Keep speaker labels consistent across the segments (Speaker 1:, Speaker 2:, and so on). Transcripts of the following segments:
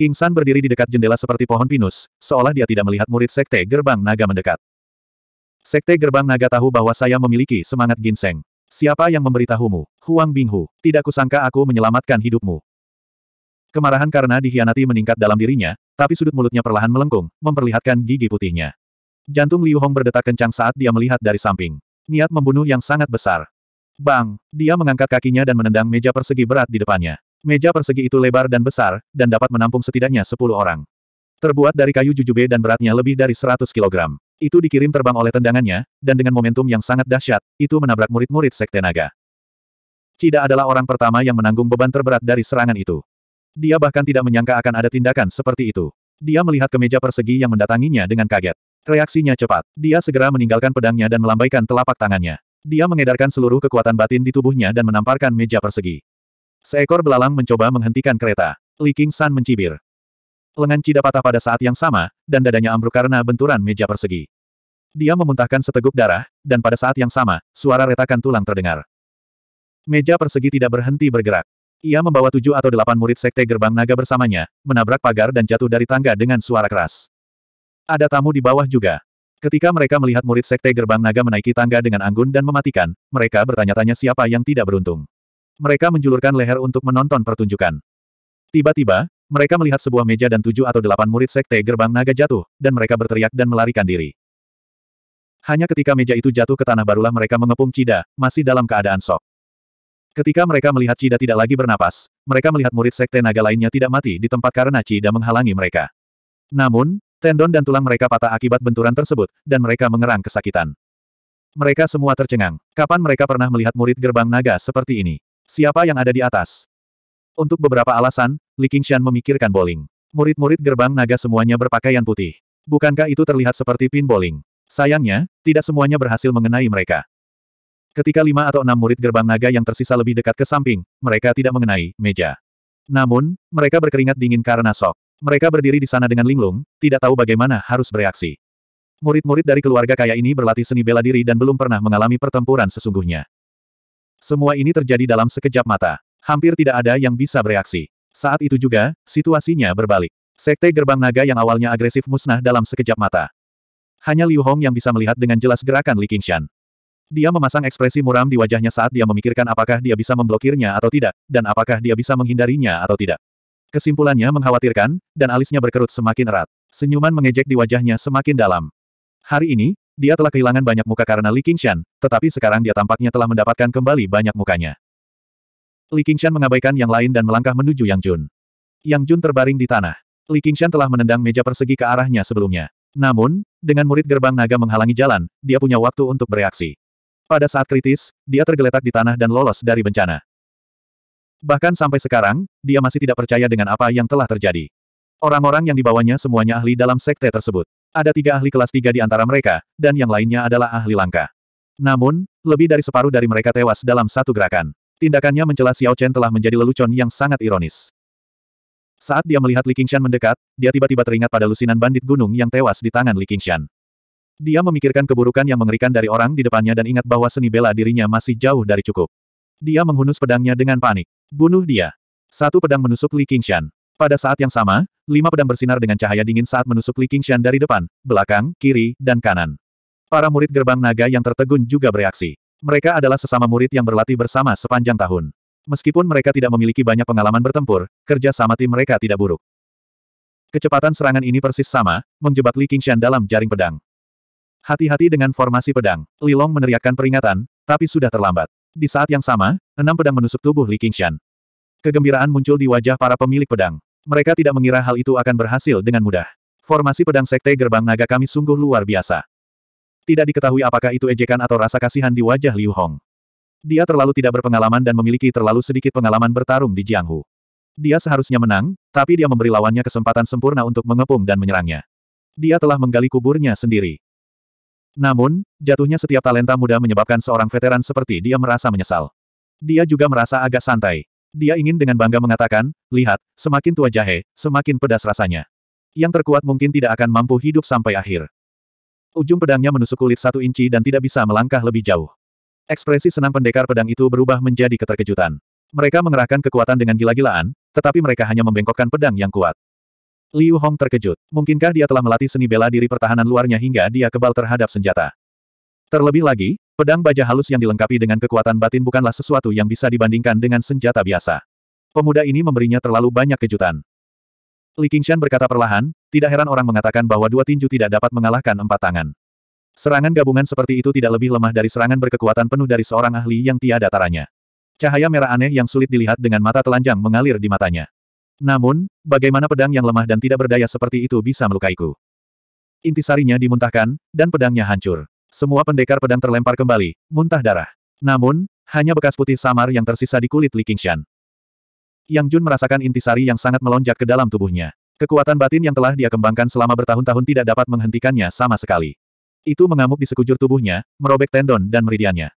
Speaker 1: King San berdiri di dekat jendela seperti pohon pinus, seolah dia tidak melihat murid Sekte Gerbang Naga mendekat. Sekte Gerbang Naga tahu bahwa saya memiliki semangat ginseng. Siapa yang memberitahumu? Huang Binghu, tidak kusangka aku menyelamatkan hidupmu. Kemarahan karena dihianati meningkat dalam dirinya, tapi sudut mulutnya perlahan melengkung, memperlihatkan gigi putihnya. Jantung Liu Hong berdetak kencang saat dia melihat dari samping. Niat membunuh yang sangat besar. Bang, dia mengangkat kakinya dan menendang meja persegi berat di depannya. Meja persegi itu lebar dan besar, dan dapat menampung setidaknya sepuluh orang. Terbuat dari kayu jujube dan beratnya lebih dari 100 kg. Itu dikirim terbang oleh tendangannya, dan dengan momentum yang sangat dahsyat, itu menabrak murid-murid Sekte Naga. Cida adalah orang pertama yang menanggung beban terberat dari serangan itu. Dia bahkan tidak menyangka akan ada tindakan seperti itu. Dia melihat ke meja persegi yang mendatanginya dengan kaget. Reaksinya cepat. Dia segera meninggalkan pedangnya dan melambaikan telapak tangannya. Dia mengedarkan seluruh kekuatan batin di tubuhnya dan menamparkan meja persegi. Seekor belalang mencoba menghentikan kereta. Li King San mencibir. Lengan Cida patah pada saat yang sama, dan dadanya ambruk karena benturan meja persegi. Dia memuntahkan seteguk darah, dan pada saat yang sama, suara retakan tulang terdengar. Meja persegi tidak berhenti bergerak. Ia membawa tujuh atau delapan murid sekte gerbang naga bersamanya, menabrak pagar dan jatuh dari tangga dengan suara keras. Ada tamu di bawah juga. Ketika mereka melihat murid sekte gerbang naga menaiki tangga dengan anggun dan mematikan, mereka bertanya-tanya siapa yang tidak beruntung mereka menjulurkan leher untuk menonton pertunjukan. Tiba-tiba, mereka melihat sebuah meja dan tujuh atau delapan murid sekte gerbang naga jatuh, dan mereka berteriak dan melarikan diri. Hanya ketika meja itu jatuh ke tanah barulah mereka mengepung Cida, masih dalam keadaan sok. Ketika mereka melihat Cida tidak lagi bernapas, mereka melihat murid sekte naga lainnya tidak mati di tempat karena Cida menghalangi mereka. Namun, tendon dan tulang mereka patah akibat benturan tersebut, dan mereka mengerang kesakitan. Mereka semua tercengang. Kapan mereka pernah melihat murid gerbang naga seperti ini? Siapa yang ada di atas? Untuk beberapa alasan, Li Qingshan memikirkan bowling. Murid-murid gerbang naga semuanya berpakaian putih. Bukankah itu terlihat seperti pin bowling? Sayangnya, tidak semuanya berhasil mengenai mereka. Ketika lima atau enam murid gerbang naga yang tersisa lebih dekat ke samping, mereka tidak mengenai meja. Namun, mereka berkeringat dingin karena sok. Mereka berdiri di sana dengan linglung, tidak tahu bagaimana harus bereaksi. Murid-murid dari keluarga kaya ini berlatih seni bela diri dan belum pernah mengalami pertempuran sesungguhnya. Semua ini terjadi dalam sekejap mata. Hampir tidak ada yang bisa bereaksi. Saat itu juga, situasinya berbalik. Sekte gerbang naga yang awalnya agresif musnah dalam sekejap mata. Hanya Liu Hong yang bisa melihat dengan jelas gerakan Li Qingshan. Dia memasang ekspresi muram di wajahnya saat dia memikirkan apakah dia bisa memblokirnya atau tidak, dan apakah dia bisa menghindarinya atau tidak. Kesimpulannya mengkhawatirkan, dan alisnya berkerut semakin erat. Senyuman mengejek di wajahnya semakin dalam. Hari ini, dia telah kehilangan banyak muka karena Li Qingshan, tetapi sekarang dia tampaknya telah mendapatkan kembali banyak mukanya. Li Qingshan mengabaikan yang lain dan melangkah menuju Yang Jun. Yang Jun terbaring di tanah. Li Qingshan telah menendang meja persegi ke arahnya sebelumnya. Namun, dengan murid gerbang naga menghalangi jalan, dia punya waktu untuk bereaksi. Pada saat kritis, dia tergeletak di tanah dan lolos dari bencana. Bahkan sampai sekarang, dia masih tidak percaya dengan apa yang telah terjadi. Orang-orang yang dibawanya semuanya ahli dalam sekte tersebut. Ada tiga ahli kelas tiga di antara mereka, dan yang lainnya adalah ahli langka. Namun, lebih dari separuh dari mereka tewas dalam satu gerakan. Tindakannya mencela Xiao Chen telah menjadi lelucon yang sangat ironis. Saat dia melihat Li Qingshan mendekat, dia tiba-tiba teringat pada lusinan bandit gunung yang tewas di tangan Li Qingshan. Dia memikirkan keburukan yang mengerikan dari orang di depannya dan ingat bahwa seni bela dirinya masih jauh dari cukup. Dia menghunus pedangnya dengan panik. Bunuh dia. Satu pedang menusuk Li Qingshan. Pada saat yang sama, lima pedang bersinar dengan cahaya dingin saat menusuk Li Qingshan dari depan, belakang, kiri, dan kanan. Para murid gerbang naga yang tertegun juga bereaksi. Mereka adalah sesama murid yang berlatih bersama sepanjang tahun. Meskipun mereka tidak memiliki banyak pengalaman bertempur, kerja sama tim mereka tidak buruk. Kecepatan serangan ini persis sama, menjebak Li Qingshan dalam jaring pedang. Hati-hati dengan formasi pedang. Li Long meneriakkan peringatan, tapi sudah terlambat. Di saat yang sama, enam pedang menusuk tubuh Li Qingshan. Kegembiraan muncul di wajah para pemilik pedang. Mereka tidak mengira hal itu akan berhasil dengan mudah. Formasi pedang sekte gerbang naga kami sungguh luar biasa. Tidak diketahui apakah itu ejekan atau rasa kasihan di wajah Liu Hong. Dia terlalu tidak berpengalaman dan memiliki terlalu sedikit pengalaman bertarung di Jianghu. Dia seharusnya menang, tapi dia memberi lawannya kesempatan sempurna untuk mengepung dan menyerangnya. Dia telah menggali kuburnya sendiri. Namun, jatuhnya setiap talenta muda menyebabkan seorang veteran seperti dia merasa menyesal. Dia juga merasa agak santai. Dia ingin dengan bangga mengatakan, lihat, semakin tua jahe, semakin pedas rasanya. Yang terkuat mungkin tidak akan mampu hidup sampai akhir. Ujung pedangnya menusuk kulit satu inci dan tidak bisa melangkah lebih jauh. Ekspresi senang pendekar pedang itu berubah menjadi keterkejutan. Mereka mengerahkan kekuatan dengan gila-gilaan, tetapi mereka hanya membengkokkan pedang yang kuat. Liu Hong terkejut. Mungkinkah dia telah melatih seni bela diri pertahanan luarnya hingga dia kebal terhadap senjata? Terlebih lagi, pedang baja halus yang dilengkapi dengan kekuatan batin bukanlah sesuatu yang bisa dibandingkan dengan senjata biasa. Pemuda ini memberinya terlalu banyak kejutan. Li Qingshan berkata perlahan, tidak heran orang mengatakan bahwa dua tinju tidak dapat mengalahkan empat tangan. Serangan gabungan seperti itu tidak lebih lemah dari serangan berkekuatan penuh dari seorang ahli yang tiada taranya. Cahaya merah aneh yang sulit dilihat dengan mata telanjang mengalir di matanya. Namun, bagaimana pedang yang lemah dan tidak berdaya seperti itu bisa melukaiku? Intisarinya dimuntahkan, dan pedangnya hancur. Semua pendekar pedang terlempar kembali, muntah darah. Namun, hanya bekas putih samar yang tersisa di kulit Li Qingshan. Yang Jun merasakan intisari yang sangat melonjak ke dalam tubuhnya. Kekuatan batin yang telah dia kembangkan selama bertahun-tahun tidak dapat menghentikannya sama sekali. Itu mengamuk di sekujur tubuhnya, merobek tendon dan meridiannya.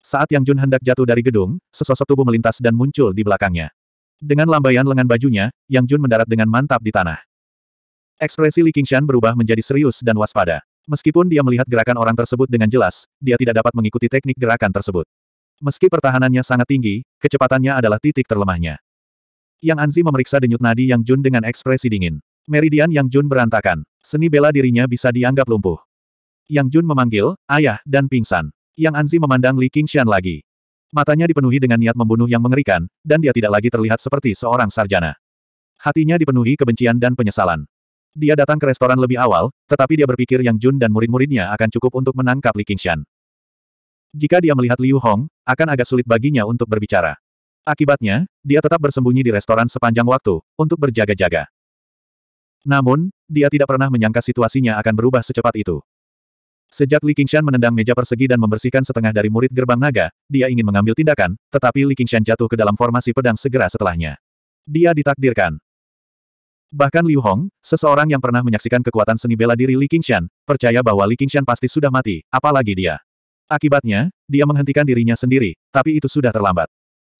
Speaker 1: Saat Yang Jun hendak jatuh dari gedung, sesosok tubuh melintas dan muncul di belakangnya. Dengan lambaian lengan bajunya, Yang Jun mendarat dengan mantap di tanah. Ekspresi Li Qingshan berubah menjadi serius dan waspada. Meskipun dia melihat gerakan orang tersebut dengan jelas, dia tidak dapat mengikuti teknik gerakan tersebut. Meski pertahanannya sangat tinggi, kecepatannya adalah titik terlemahnya. Yang Anzi memeriksa denyut nadi Yang Jun dengan ekspresi dingin. Meridian Yang Jun berantakan. Seni bela dirinya bisa dianggap lumpuh. Yang Jun memanggil, ayah, dan pingsan. Yang Anzi memandang Li Qingxian lagi. Matanya dipenuhi dengan niat membunuh yang mengerikan, dan dia tidak lagi terlihat seperti seorang sarjana. Hatinya dipenuhi kebencian dan penyesalan. Dia datang ke restoran lebih awal, tetapi dia berpikir Yang Jun dan murid-muridnya akan cukup untuk menangkap Li Qingshan. Jika dia melihat Liu Hong, akan agak sulit baginya untuk berbicara. Akibatnya, dia tetap bersembunyi di restoran sepanjang waktu, untuk berjaga-jaga. Namun, dia tidak pernah menyangka situasinya akan berubah secepat itu. Sejak Li Qingshan menendang meja persegi dan membersihkan setengah dari murid gerbang naga, dia ingin mengambil tindakan, tetapi Li Qingshan jatuh ke dalam formasi pedang segera setelahnya. Dia ditakdirkan. Bahkan Liu Hong, seseorang yang pernah menyaksikan kekuatan seni bela diri Li Qingshan, percaya bahwa Li Qingshan pasti sudah mati, apalagi dia. Akibatnya, dia menghentikan dirinya sendiri, tapi itu sudah terlambat.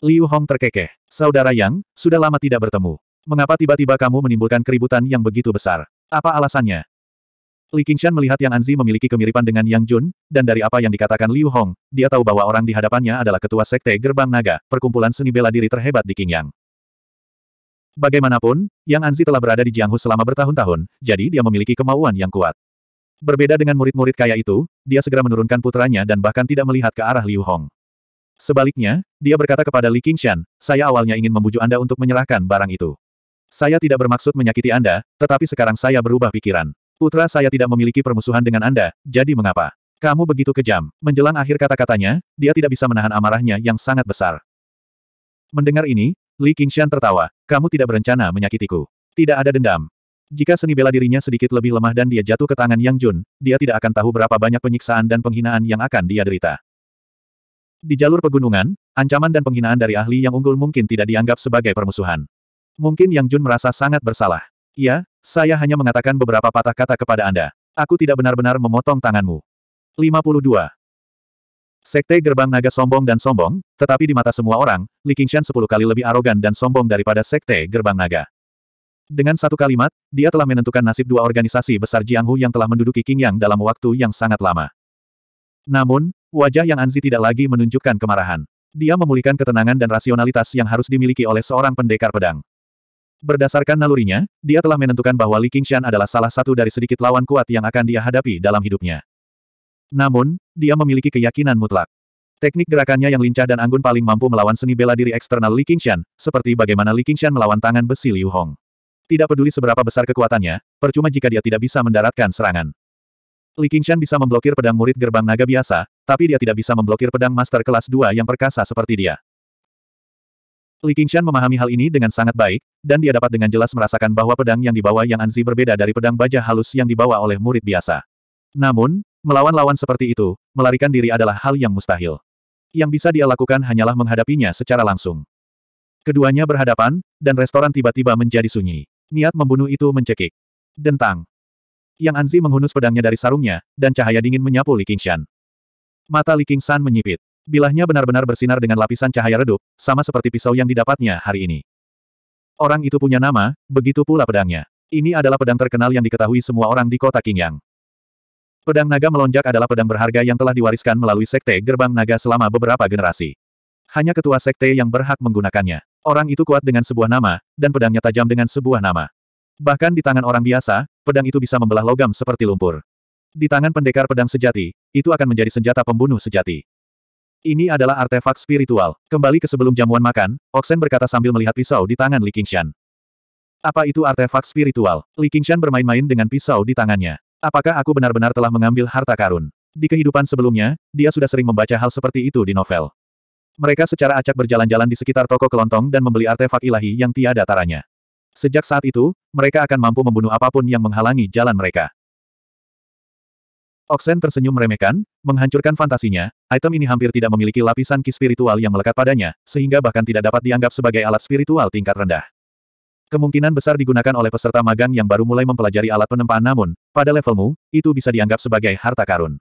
Speaker 1: Liu Hong terkekeh. Saudara Yang, sudah lama tidak bertemu. Mengapa tiba-tiba kamu menimbulkan keributan yang begitu besar? Apa alasannya? Li Qingshan melihat Yang Anzi memiliki kemiripan dengan Yang Jun, dan dari apa yang dikatakan Liu Hong, dia tahu bahwa orang di hadapannya adalah ketua sekte Gerbang Naga, perkumpulan seni bela diri terhebat di Qingyang. Bagaimanapun, Yang Anzi telah berada di Jianghu selama bertahun-tahun, jadi dia memiliki kemauan yang kuat. Berbeda dengan murid-murid kaya itu, dia segera menurunkan putranya dan bahkan tidak melihat ke arah Liu Hong. Sebaliknya, dia berkata kepada Li Qingshan, saya awalnya ingin membujuk Anda untuk menyerahkan barang itu. Saya tidak bermaksud menyakiti Anda, tetapi sekarang saya berubah pikiran. Putra saya tidak memiliki permusuhan dengan Anda, jadi mengapa? Kamu begitu kejam. Menjelang akhir kata-katanya, dia tidak bisa menahan amarahnya yang sangat besar. Mendengar ini, Li Qingshan tertawa, kamu tidak berencana menyakitiku. Tidak ada dendam. Jika seni bela dirinya sedikit lebih lemah dan dia jatuh ke tangan Yang Jun, dia tidak akan tahu berapa banyak penyiksaan dan penghinaan yang akan dia derita. Di jalur pegunungan, ancaman dan penghinaan dari ahli yang unggul mungkin tidak dianggap sebagai permusuhan. Mungkin Yang Jun merasa sangat bersalah. Iya, saya hanya mengatakan beberapa patah kata kepada Anda. Aku tidak benar-benar memotong tanganmu. 52. Sekte Gerbang Naga sombong dan sombong, tetapi di mata semua orang, Li Qingshan sepuluh kali lebih arogan dan sombong daripada Sekte Gerbang Naga. Dengan satu kalimat, dia telah menentukan nasib dua organisasi besar Jianghu yang telah menduduki Qingyang dalam waktu yang sangat lama. Namun, wajah Yang Anzi tidak lagi menunjukkan kemarahan. Dia memulihkan ketenangan dan rasionalitas yang harus dimiliki oleh seorang pendekar pedang. Berdasarkan nalurinya, dia telah menentukan bahwa Li Qingshan adalah salah satu dari sedikit lawan kuat yang akan dia hadapi dalam hidupnya. Namun, dia memiliki keyakinan mutlak. Teknik gerakannya yang lincah dan anggun paling mampu melawan seni bela diri eksternal Li Qingshan, seperti bagaimana Li Qingshan melawan tangan besi Liu Hong. Tidak peduli seberapa besar kekuatannya, percuma jika dia tidak bisa mendaratkan serangan. Li Qingshan bisa memblokir pedang murid gerbang naga biasa, tapi dia tidak bisa memblokir pedang master kelas 2 yang perkasa seperti dia. Li Qingshan memahami hal ini dengan sangat baik, dan dia dapat dengan jelas merasakan bahwa pedang yang dibawa Yang Anzi berbeda dari pedang baja halus yang dibawa oleh murid biasa. Namun, Melawan lawan seperti itu, melarikan diri adalah hal yang mustahil. Yang bisa dia lakukan hanyalah menghadapinya secara langsung. Keduanya berhadapan, dan restoran tiba-tiba menjadi sunyi. Niat membunuh itu mencekik. Dentang. Yang Anzi menghunus pedangnya dari sarungnya, dan cahaya dingin menyapu Li Qingshan. Mata Li Qingshan menyipit. Bilahnya benar-benar bersinar dengan lapisan cahaya redup, sama seperti pisau yang didapatnya hari ini. Orang itu punya nama, begitu pula pedangnya. Ini adalah pedang terkenal yang diketahui semua orang di kota Qingyang. Pedang naga melonjak adalah pedang berharga yang telah diwariskan melalui sekte gerbang naga selama beberapa generasi. Hanya ketua sekte yang berhak menggunakannya. Orang itu kuat dengan sebuah nama, dan pedangnya tajam dengan sebuah nama. Bahkan di tangan orang biasa, pedang itu bisa membelah logam seperti lumpur. Di tangan pendekar pedang sejati, itu akan menjadi senjata pembunuh sejati. Ini adalah artefak spiritual. Kembali ke sebelum jamuan makan, Oksen berkata sambil melihat pisau di tangan Li Qingshan. Apa itu artefak spiritual? Li Qingshan bermain-main dengan pisau di tangannya. Apakah aku benar-benar telah mengambil harta karun? Di kehidupan sebelumnya, dia sudah sering membaca hal seperti itu di novel. Mereka secara acak berjalan-jalan di sekitar toko kelontong dan membeli artefak ilahi yang tiada taranya. Sejak saat itu, mereka akan mampu membunuh apapun yang menghalangi jalan mereka. Oksen tersenyum remehkan, menghancurkan fantasinya, item ini hampir tidak memiliki lapisan ki spiritual yang melekat padanya, sehingga bahkan tidak dapat dianggap sebagai alat spiritual tingkat rendah. Kemungkinan besar digunakan oleh peserta magang yang baru mulai mempelajari alat penempaan namun, pada levelmu, itu bisa dianggap sebagai harta karun.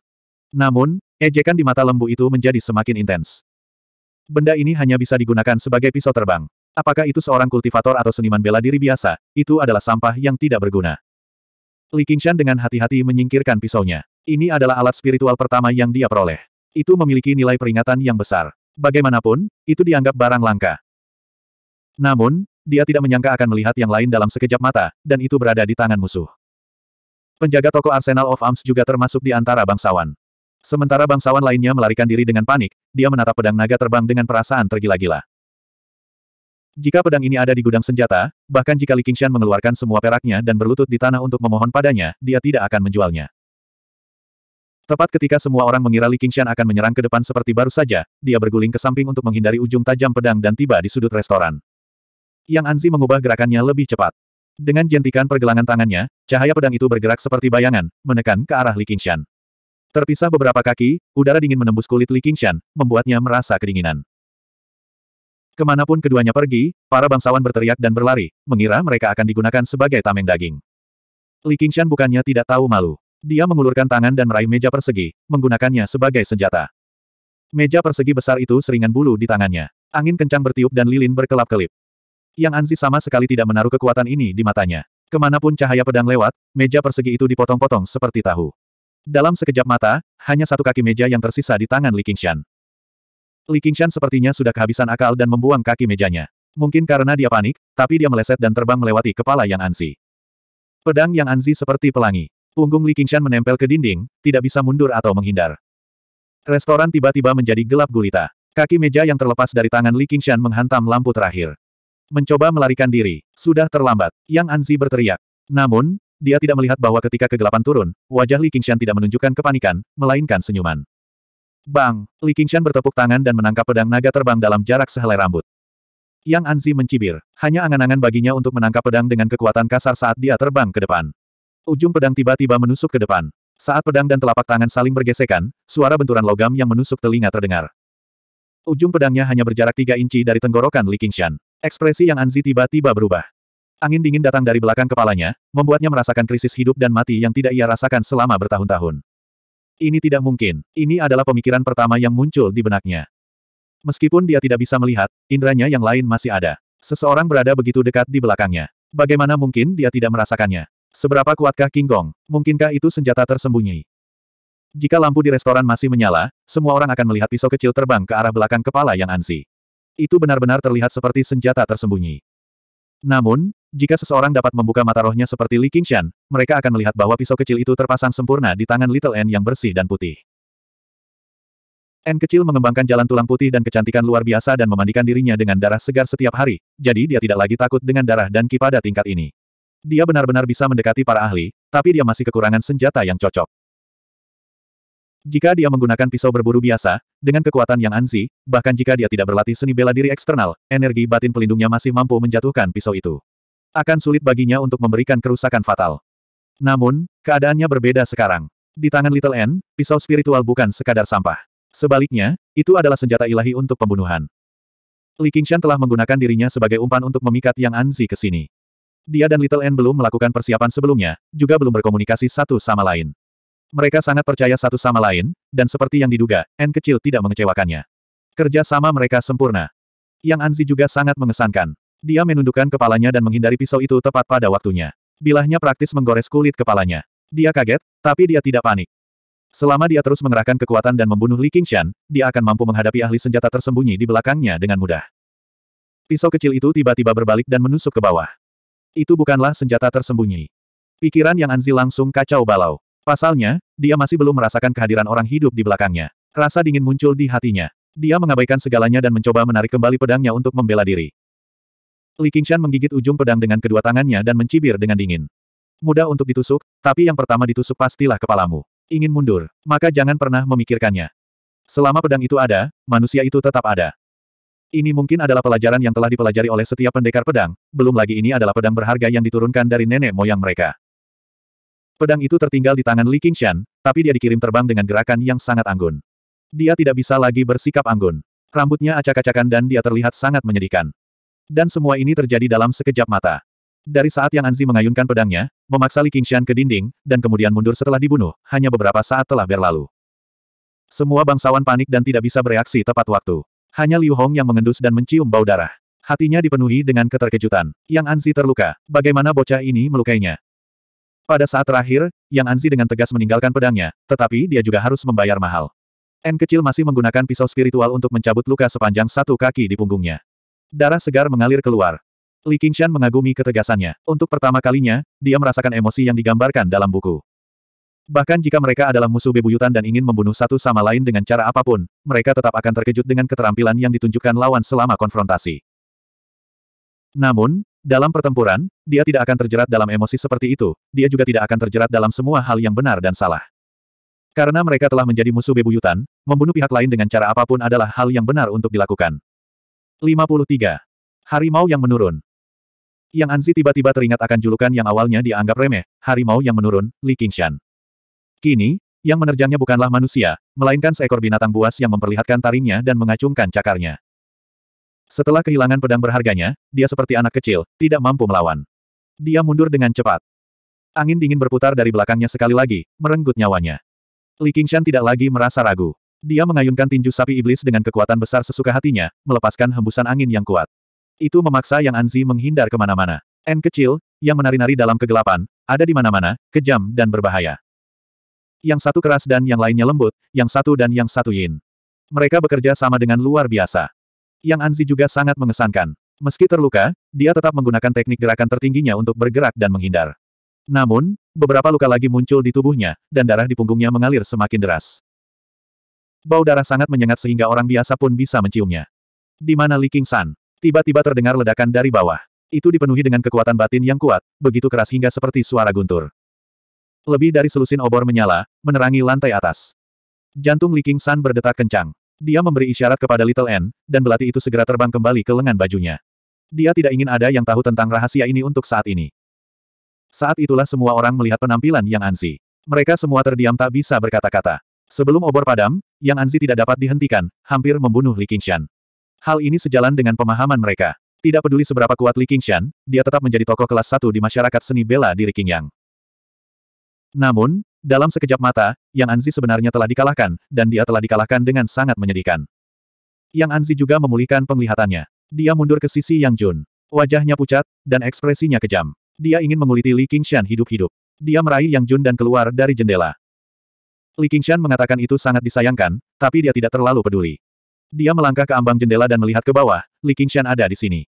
Speaker 1: Namun, ejekan di mata lembu itu menjadi semakin intens. Benda ini hanya bisa digunakan sebagai pisau terbang. Apakah itu seorang kultivator atau seniman bela diri biasa, itu adalah sampah yang tidak berguna. Li Qingshan dengan hati-hati menyingkirkan pisaunya. Ini adalah alat spiritual pertama yang dia peroleh. Itu memiliki nilai peringatan yang besar. Bagaimanapun, itu dianggap barang langka. Namun, dia tidak menyangka akan melihat yang lain dalam sekejap mata, dan itu berada di tangan musuh. Penjaga toko Arsenal of Arms juga termasuk di antara bangsawan. Sementara bangsawan lainnya melarikan diri dengan panik, dia menatap pedang naga terbang dengan perasaan tergila-gila. Jika pedang ini ada di gudang senjata, bahkan jika Li Qingshan mengeluarkan semua peraknya dan berlutut di tanah untuk memohon padanya, dia tidak akan menjualnya. Tepat ketika semua orang mengira Li Qingshan akan menyerang ke depan seperti baru saja, dia berguling ke samping untuk menghindari ujung tajam pedang dan tiba di sudut restoran. Yang Anzi mengubah gerakannya lebih cepat. Dengan jentikan pergelangan tangannya, cahaya pedang itu bergerak seperti bayangan, menekan ke arah Li Qingshan. Terpisah beberapa kaki, udara dingin menembus kulit Li Qingshan, membuatnya merasa kedinginan. Kemanapun keduanya pergi, para bangsawan berteriak dan berlari, mengira mereka akan digunakan sebagai tameng daging. Li Qingshan bukannya tidak tahu malu. Dia mengulurkan tangan dan meraih meja persegi, menggunakannya sebagai senjata. Meja persegi besar itu seringan bulu di tangannya. Angin kencang bertiup dan lilin berkelap-kelip. Yang Anzi sama sekali tidak menaruh kekuatan ini di matanya. Kemanapun cahaya pedang lewat, meja persegi itu dipotong-potong seperti tahu. Dalam sekejap mata, hanya satu kaki meja yang tersisa di tangan Li Qingshan. Li Qingshan sepertinya sudah kehabisan akal dan membuang kaki mejanya. Mungkin karena dia panik, tapi dia meleset dan terbang melewati kepala Yang Anzi. Pedang Yang Anzi seperti pelangi. Punggung Li Qingshan menempel ke dinding, tidak bisa mundur atau menghindar. Restoran tiba-tiba menjadi gelap gulita. Kaki meja yang terlepas dari tangan Li Qingshan menghantam lampu terakhir. Mencoba melarikan diri, sudah terlambat, Yang Anzi berteriak. Namun, dia tidak melihat bahwa ketika kegelapan turun, wajah Li Qingshan tidak menunjukkan kepanikan, melainkan senyuman. Bang! Li Qingshan bertepuk tangan dan menangkap pedang naga terbang dalam jarak sehelai rambut. Yang Anzi mencibir, hanya angan-angan baginya untuk menangkap pedang dengan kekuatan kasar saat dia terbang ke depan. Ujung pedang tiba-tiba menusuk ke depan. Saat pedang dan telapak tangan saling bergesekan, suara benturan logam yang menusuk telinga terdengar. Ujung pedangnya hanya berjarak tiga inci dari tenggorokan Li Qingshan. Ekspresi yang Anzi tiba-tiba berubah. Angin dingin datang dari belakang kepalanya, membuatnya merasakan krisis hidup dan mati yang tidak ia rasakan selama bertahun-tahun. Ini tidak mungkin, ini adalah pemikiran pertama yang muncul di benaknya. Meskipun dia tidak bisa melihat, indranya yang lain masih ada. Seseorang berada begitu dekat di belakangnya. Bagaimana mungkin dia tidak merasakannya? Seberapa kuatkah King Kong? Mungkinkah itu senjata tersembunyi? Jika lampu di restoran masih menyala, semua orang akan melihat pisau kecil terbang ke arah belakang kepala yang Ansi. Itu benar-benar terlihat seperti senjata tersembunyi. Namun, jika seseorang dapat membuka mata rohnya seperti Li Qingshan, mereka akan melihat bahwa pisau kecil itu terpasang sempurna di tangan Little N yang bersih dan putih. N kecil mengembangkan jalan tulang putih dan kecantikan luar biasa dan memandikan dirinya dengan darah segar setiap hari, jadi dia tidak lagi takut dengan darah dan ki pada tingkat ini. Dia benar-benar bisa mendekati para ahli, tapi dia masih kekurangan senjata yang cocok. Jika dia menggunakan pisau berburu biasa, dengan kekuatan yang Anzi, bahkan jika dia tidak berlatih seni bela diri eksternal, energi batin pelindungnya masih mampu menjatuhkan pisau itu. Akan sulit baginya untuk memberikan kerusakan fatal. Namun, keadaannya berbeda sekarang. Di tangan Little N, pisau spiritual bukan sekadar sampah. Sebaliknya, itu adalah senjata ilahi untuk pembunuhan. Li Qingshan telah menggunakan dirinya sebagai umpan untuk memikat Yang Anzi ke sini. Dia dan Little N belum melakukan persiapan sebelumnya, juga belum berkomunikasi satu sama lain. Mereka sangat percaya satu sama lain, dan seperti yang diduga, N kecil tidak mengecewakannya. Kerja sama mereka sempurna. Yang Anzi juga sangat mengesankan. Dia menundukkan kepalanya dan menghindari pisau itu tepat pada waktunya. Bilahnya praktis menggores kulit kepalanya. Dia kaget, tapi dia tidak panik. Selama dia terus mengerahkan kekuatan dan membunuh Li Qingshan, dia akan mampu menghadapi ahli senjata tersembunyi di belakangnya dengan mudah. Pisau kecil itu tiba-tiba berbalik dan menusuk ke bawah. Itu bukanlah senjata tersembunyi. Pikiran yang Anzi langsung kacau balau. Pasalnya, dia masih belum merasakan kehadiran orang hidup di belakangnya. Rasa dingin muncul di hatinya. Dia mengabaikan segalanya dan mencoba menarik kembali pedangnya untuk membela diri. Li Qingshan menggigit ujung pedang dengan kedua tangannya dan mencibir dengan dingin. Mudah untuk ditusuk, tapi yang pertama ditusuk pastilah kepalamu. Ingin mundur, maka jangan pernah memikirkannya. Selama pedang itu ada, manusia itu tetap ada. Ini mungkin adalah pelajaran yang telah dipelajari oleh setiap pendekar pedang, belum lagi ini adalah pedang berharga yang diturunkan dari nenek moyang mereka. Pedang itu tertinggal di tangan Li Qingshan, tapi dia dikirim terbang dengan gerakan yang sangat anggun. Dia tidak bisa lagi bersikap anggun. Rambutnya acak-acakan dan dia terlihat sangat menyedihkan. Dan semua ini terjadi dalam sekejap mata. Dari saat yang Anzi mengayunkan pedangnya, memaksa Li Qingshan ke dinding, dan kemudian mundur setelah dibunuh, hanya beberapa saat telah berlalu. Semua bangsawan panik dan tidak bisa bereaksi tepat waktu. Hanya Liu Hong yang mengendus dan mencium bau darah. Hatinya dipenuhi dengan keterkejutan. Yang Anzi terluka. Bagaimana bocah ini melukainya? Pada saat terakhir, Yang Anzi dengan tegas meninggalkan pedangnya, tetapi dia juga harus membayar mahal. N kecil masih menggunakan pisau spiritual untuk mencabut luka sepanjang satu kaki di punggungnya. Darah segar mengalir keluar. Li Qingshan mengagumi ketegasannya. Untuk pertama kalinya, dia merasakan emosi yang digambarkan dalam buku. Bahkan jika mereka adalah musuh bebuyutan dan ingin membunuh satu sama lain dengan cara apapun, mereka tetap akan terkejut dengan keterampilan yang ditunjukkan lawan selama konfrontasi. Namun, dalam pertempuran, dia tidak akan terjerat dalam emosi seperti itu, dia juga tidak akan terjerat dalam semua hal yang benar dan salah. Karena mereka telah menjadi musuh bebuyutan, membunuh pihak lain dengan cara apapun adalah hal yang benar untuk dilakukan. 53. Harimau yang menurun Yang Anzi tiba-tiba teringat akan julukan yang awalnya dianggap remeh, harimau yang menurun, Li Qingshan. Kini, yang menerjangnya bukanlah manusia, melainkan seekor binatang buas yang memperlihatkan taringnya dan mengacungkan cakarnya. Setelah kehilangan pedang berharganya, dia seperti anak kecil, tidak mampu melawan. Dia mundur dengan cepat. Angin dingin berputar dari belakangnya sekali lagi, merenggut nyawanya. Li Qingshan tidak lagi merasa ragu. Dia mengayunkan tinju sapi iblis dengan kekuatan besar sesuka hatinya, melepaskan hembusan angin yang kuat. Itu memaksa Yang Anzi menghindar kemana-mana. N kecil, yang menari-nari dalam kegelapan, ada di mana-mana, kejam dan berbahaya. Yang satu keras dan yang lainnya lembut, yang satu dan yang satu yin. Mereka bekerja sama dengan luar biasa yang Anzi juga sangat mengesankan. Meski terluka, dia tetap menggunakan teknik gerakan tertingginya untuk bergerak dan menghindar. Namun, beberapa luka lagi muncul di tubuhnya, dan darah di punggungnya mengalir semakin deras. Bau darah sangat menyengat sehingga orang biasa pun bisa menciumnya. Di mana Li King San? Tiba-tiba terdengar ledakan dari bawah. Itu dipenuhi dengan kekuatan batin yang kuat, begitu keras hingga seperti suara guntur. Lebih dari selusin obor menyala, menerangi lantai atas. Jantung Li King San berdetak kencang. Dia memberi isyarat kepada Little N, dan belati itu segera terbang kembali ke lengan bajunya. Dia tidak ingin ada yang tahu tentang rahasia ini untuk saat ini. Saat itulah semua orang melihat penampilan Yang Anzi. Mereka semua terdiam tak bisa berkata-kata. Sebelum obor padam, Yang Anzi tidak dapat dihentikan, hampir membunuh Li Qingshan. Hal ini sejalan dengan pemahaman mereka. Tidak peduli seberapa kuat Li Qingshan, dia tetap menjadi tokoh kelas satu di masyarakat seni bela diri Qingyang. Namun, dalam sekejap mata, Yang Anzi sebenarnya telah dikalahkan, dan dia telah dikalahkan dengan sangat menyedihkan. Yang Anzi juga memulihkan penglihatannya. Dia mundur ke sisi Yang Jun. Wajahnya pucat, dan ekspresinya kejam. Dia ingin menguliti Li Qingshan hidup-hidup. Dia meraih Yang Jun dan keluar dari jendela. Li Qingshan mengatakan itu sangat disayangkan, tapi dia tidak terlalu peduli. Dia melangkah ke ambang jendela dan melihat ke bawah, Li Qingshan ada di sini.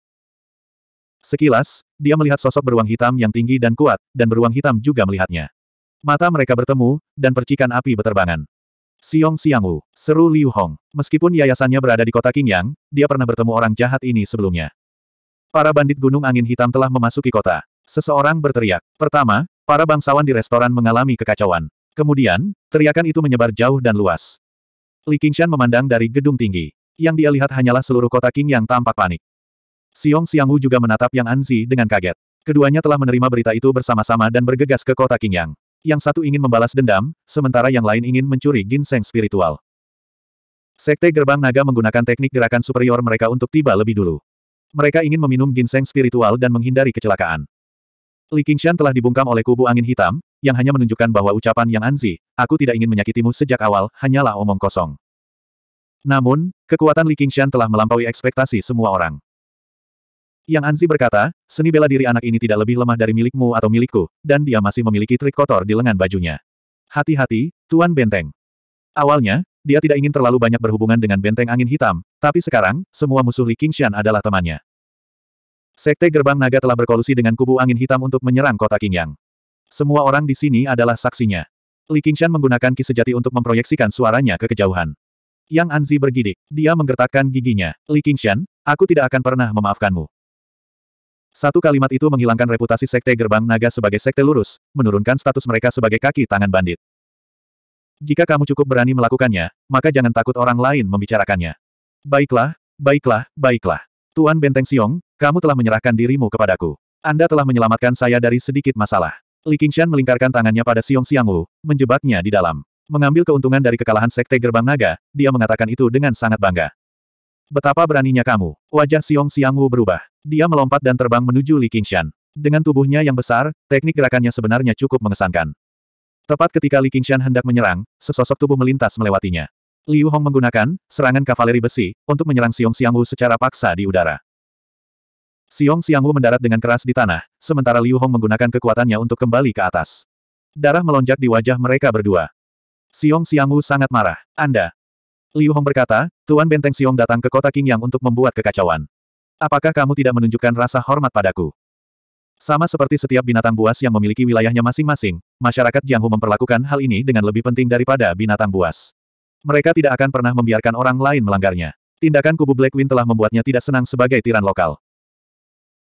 Speaker 1: Sekilas, dia melihat sosok beruang hitam yang tinggi dan kuat, dan beruang hitam juga melihatnya. Mata mereka bertemu, dan percikan api beterbangan. Siong Siangwu, seru Liu Hong. Meskipun yayasannya berada di kota Qingyang, dia pernah bertemu orang jahat ini sebelumnya. Para bandit gunung angin hitam telah memasuki kota. Seseorang berteriak. Pertama, para bangsawan di restoran mengalami kekacauan. Kemudian, teriakan itu menyebar jauh dan luas. Li Qingshan memandang dari gedung tinggi. Yang dia lihat hanyalah seluruh kota King yang tampak panik. Siong Xiangwu juga menatap Yang Anzi dengan kaget. Keduanya telah menerima berita itu bersama-sama dan bergegas ke kota King Yang yang satu ingin membalas dendam, sementara yang lain ingin mencuri ginseng spiritual. Sekte Gerbang Naga menggunakan teknik gerakan superior mereka untuk tiba lebih dulu. Mereka ingin meminum ginseng spiritual dan menghindari kecelakaan. Li Qingshan telah dibungkam oleh kubu angin hitam, yang hanya menunjukkan bahwa ucapan yang anzi, aku tidak ingin menyakitimu sejak awal, hanyalah omong kosong. Namun, kekuatan Li Qingshan telah melampaui ekspektasi semua orang. Yang Anzi berkata, seni bela diri anak ini tidak lebih lemah dari milikmu atau milikku, dan dia masih memiliki trik kotor di lengan bajunya. Hati-hati, Tuan Benteng. Awalnya, dia tidak ingin terlalu banyak berhubungan dengan Benteng Angin Hitam, tapi sekarang, semua musuh Li Qingshan adalah temannya. Sekte Gerbang Naga telah berkolusi dengan kubu Angin Hitam untuk menyerang kota Qingyang. Semua orang di sini adalah saksinya. Li Qingshan menggunakan ki sejati untuk memproyeksikan suaranya ke kejauhan. Yang Anzi bergidik. Dia menggertakkan giginya. Li Qingshan, aku tidak akan pernah memaafkanmu. Satu kalimat itu menghilangkan reputasi Sekte Gerbang Naga sebagai Sekte Lurus, menurunkan status mereka sebagai kaki tangan bandit. Jika kamu cukup berani melakukannya, maka jangan takut orang lain membicarakannya. Baiklah, baiklah, baiklah. Tuan Benteng Siong, kamu telah menyerahkan dirimu kepadaku. Anda telah menyelamatkan saya dari sedikit masalah. Li Qingshan melingkarkan tangannya pada Siong Xiangwu, menjebaknya di dalam. Mengambil keuntungan dari kekalahan Sekte Gerbang Naga, dia mengatakan itu dengan sangat bangga. Betapa beraninya kamu. Wajah Xiong Wu berubah. Dia melompat dan terbang menuju Li Qingshan. Dengan tubuhnya yang besar, teknik gerakannya sebenarnya cukup mengesankan. Tepat ketika Li Qingshan hendak menyerang, sesosok tubuh melintas melewatinya. Liu Hong menggunakan serangan kavaleri besi untuk menyerang Xiong Wu secara paksa di udara. Xiong Wu mendarat dengan keras di tanah, sementara Liu Hong menggunakan kekuatannya untuk kembali ke atas. Darah melonjak di wajah mereka berdua. Xiong Wu sangat marah. Anda, Liu Hong berkata, Tuan Benteng Xiong datang ke kota Qingyang untuk membuat kekacauan. Apakah kamu tidak menunjukkan rasa hormat padaku? Sama seperti setiap binatang buas yang memiliki wilayahnya masing-masing, masyarakat Jianghu memperlakukan hal ini dengan lebih penting daripada binatang buas. Mereka tidak akan pernah membiarkan orang lain melanggarnya. Tindakan kubu Black Wind telah membuatnya tidak senang sebagai tiran lokal.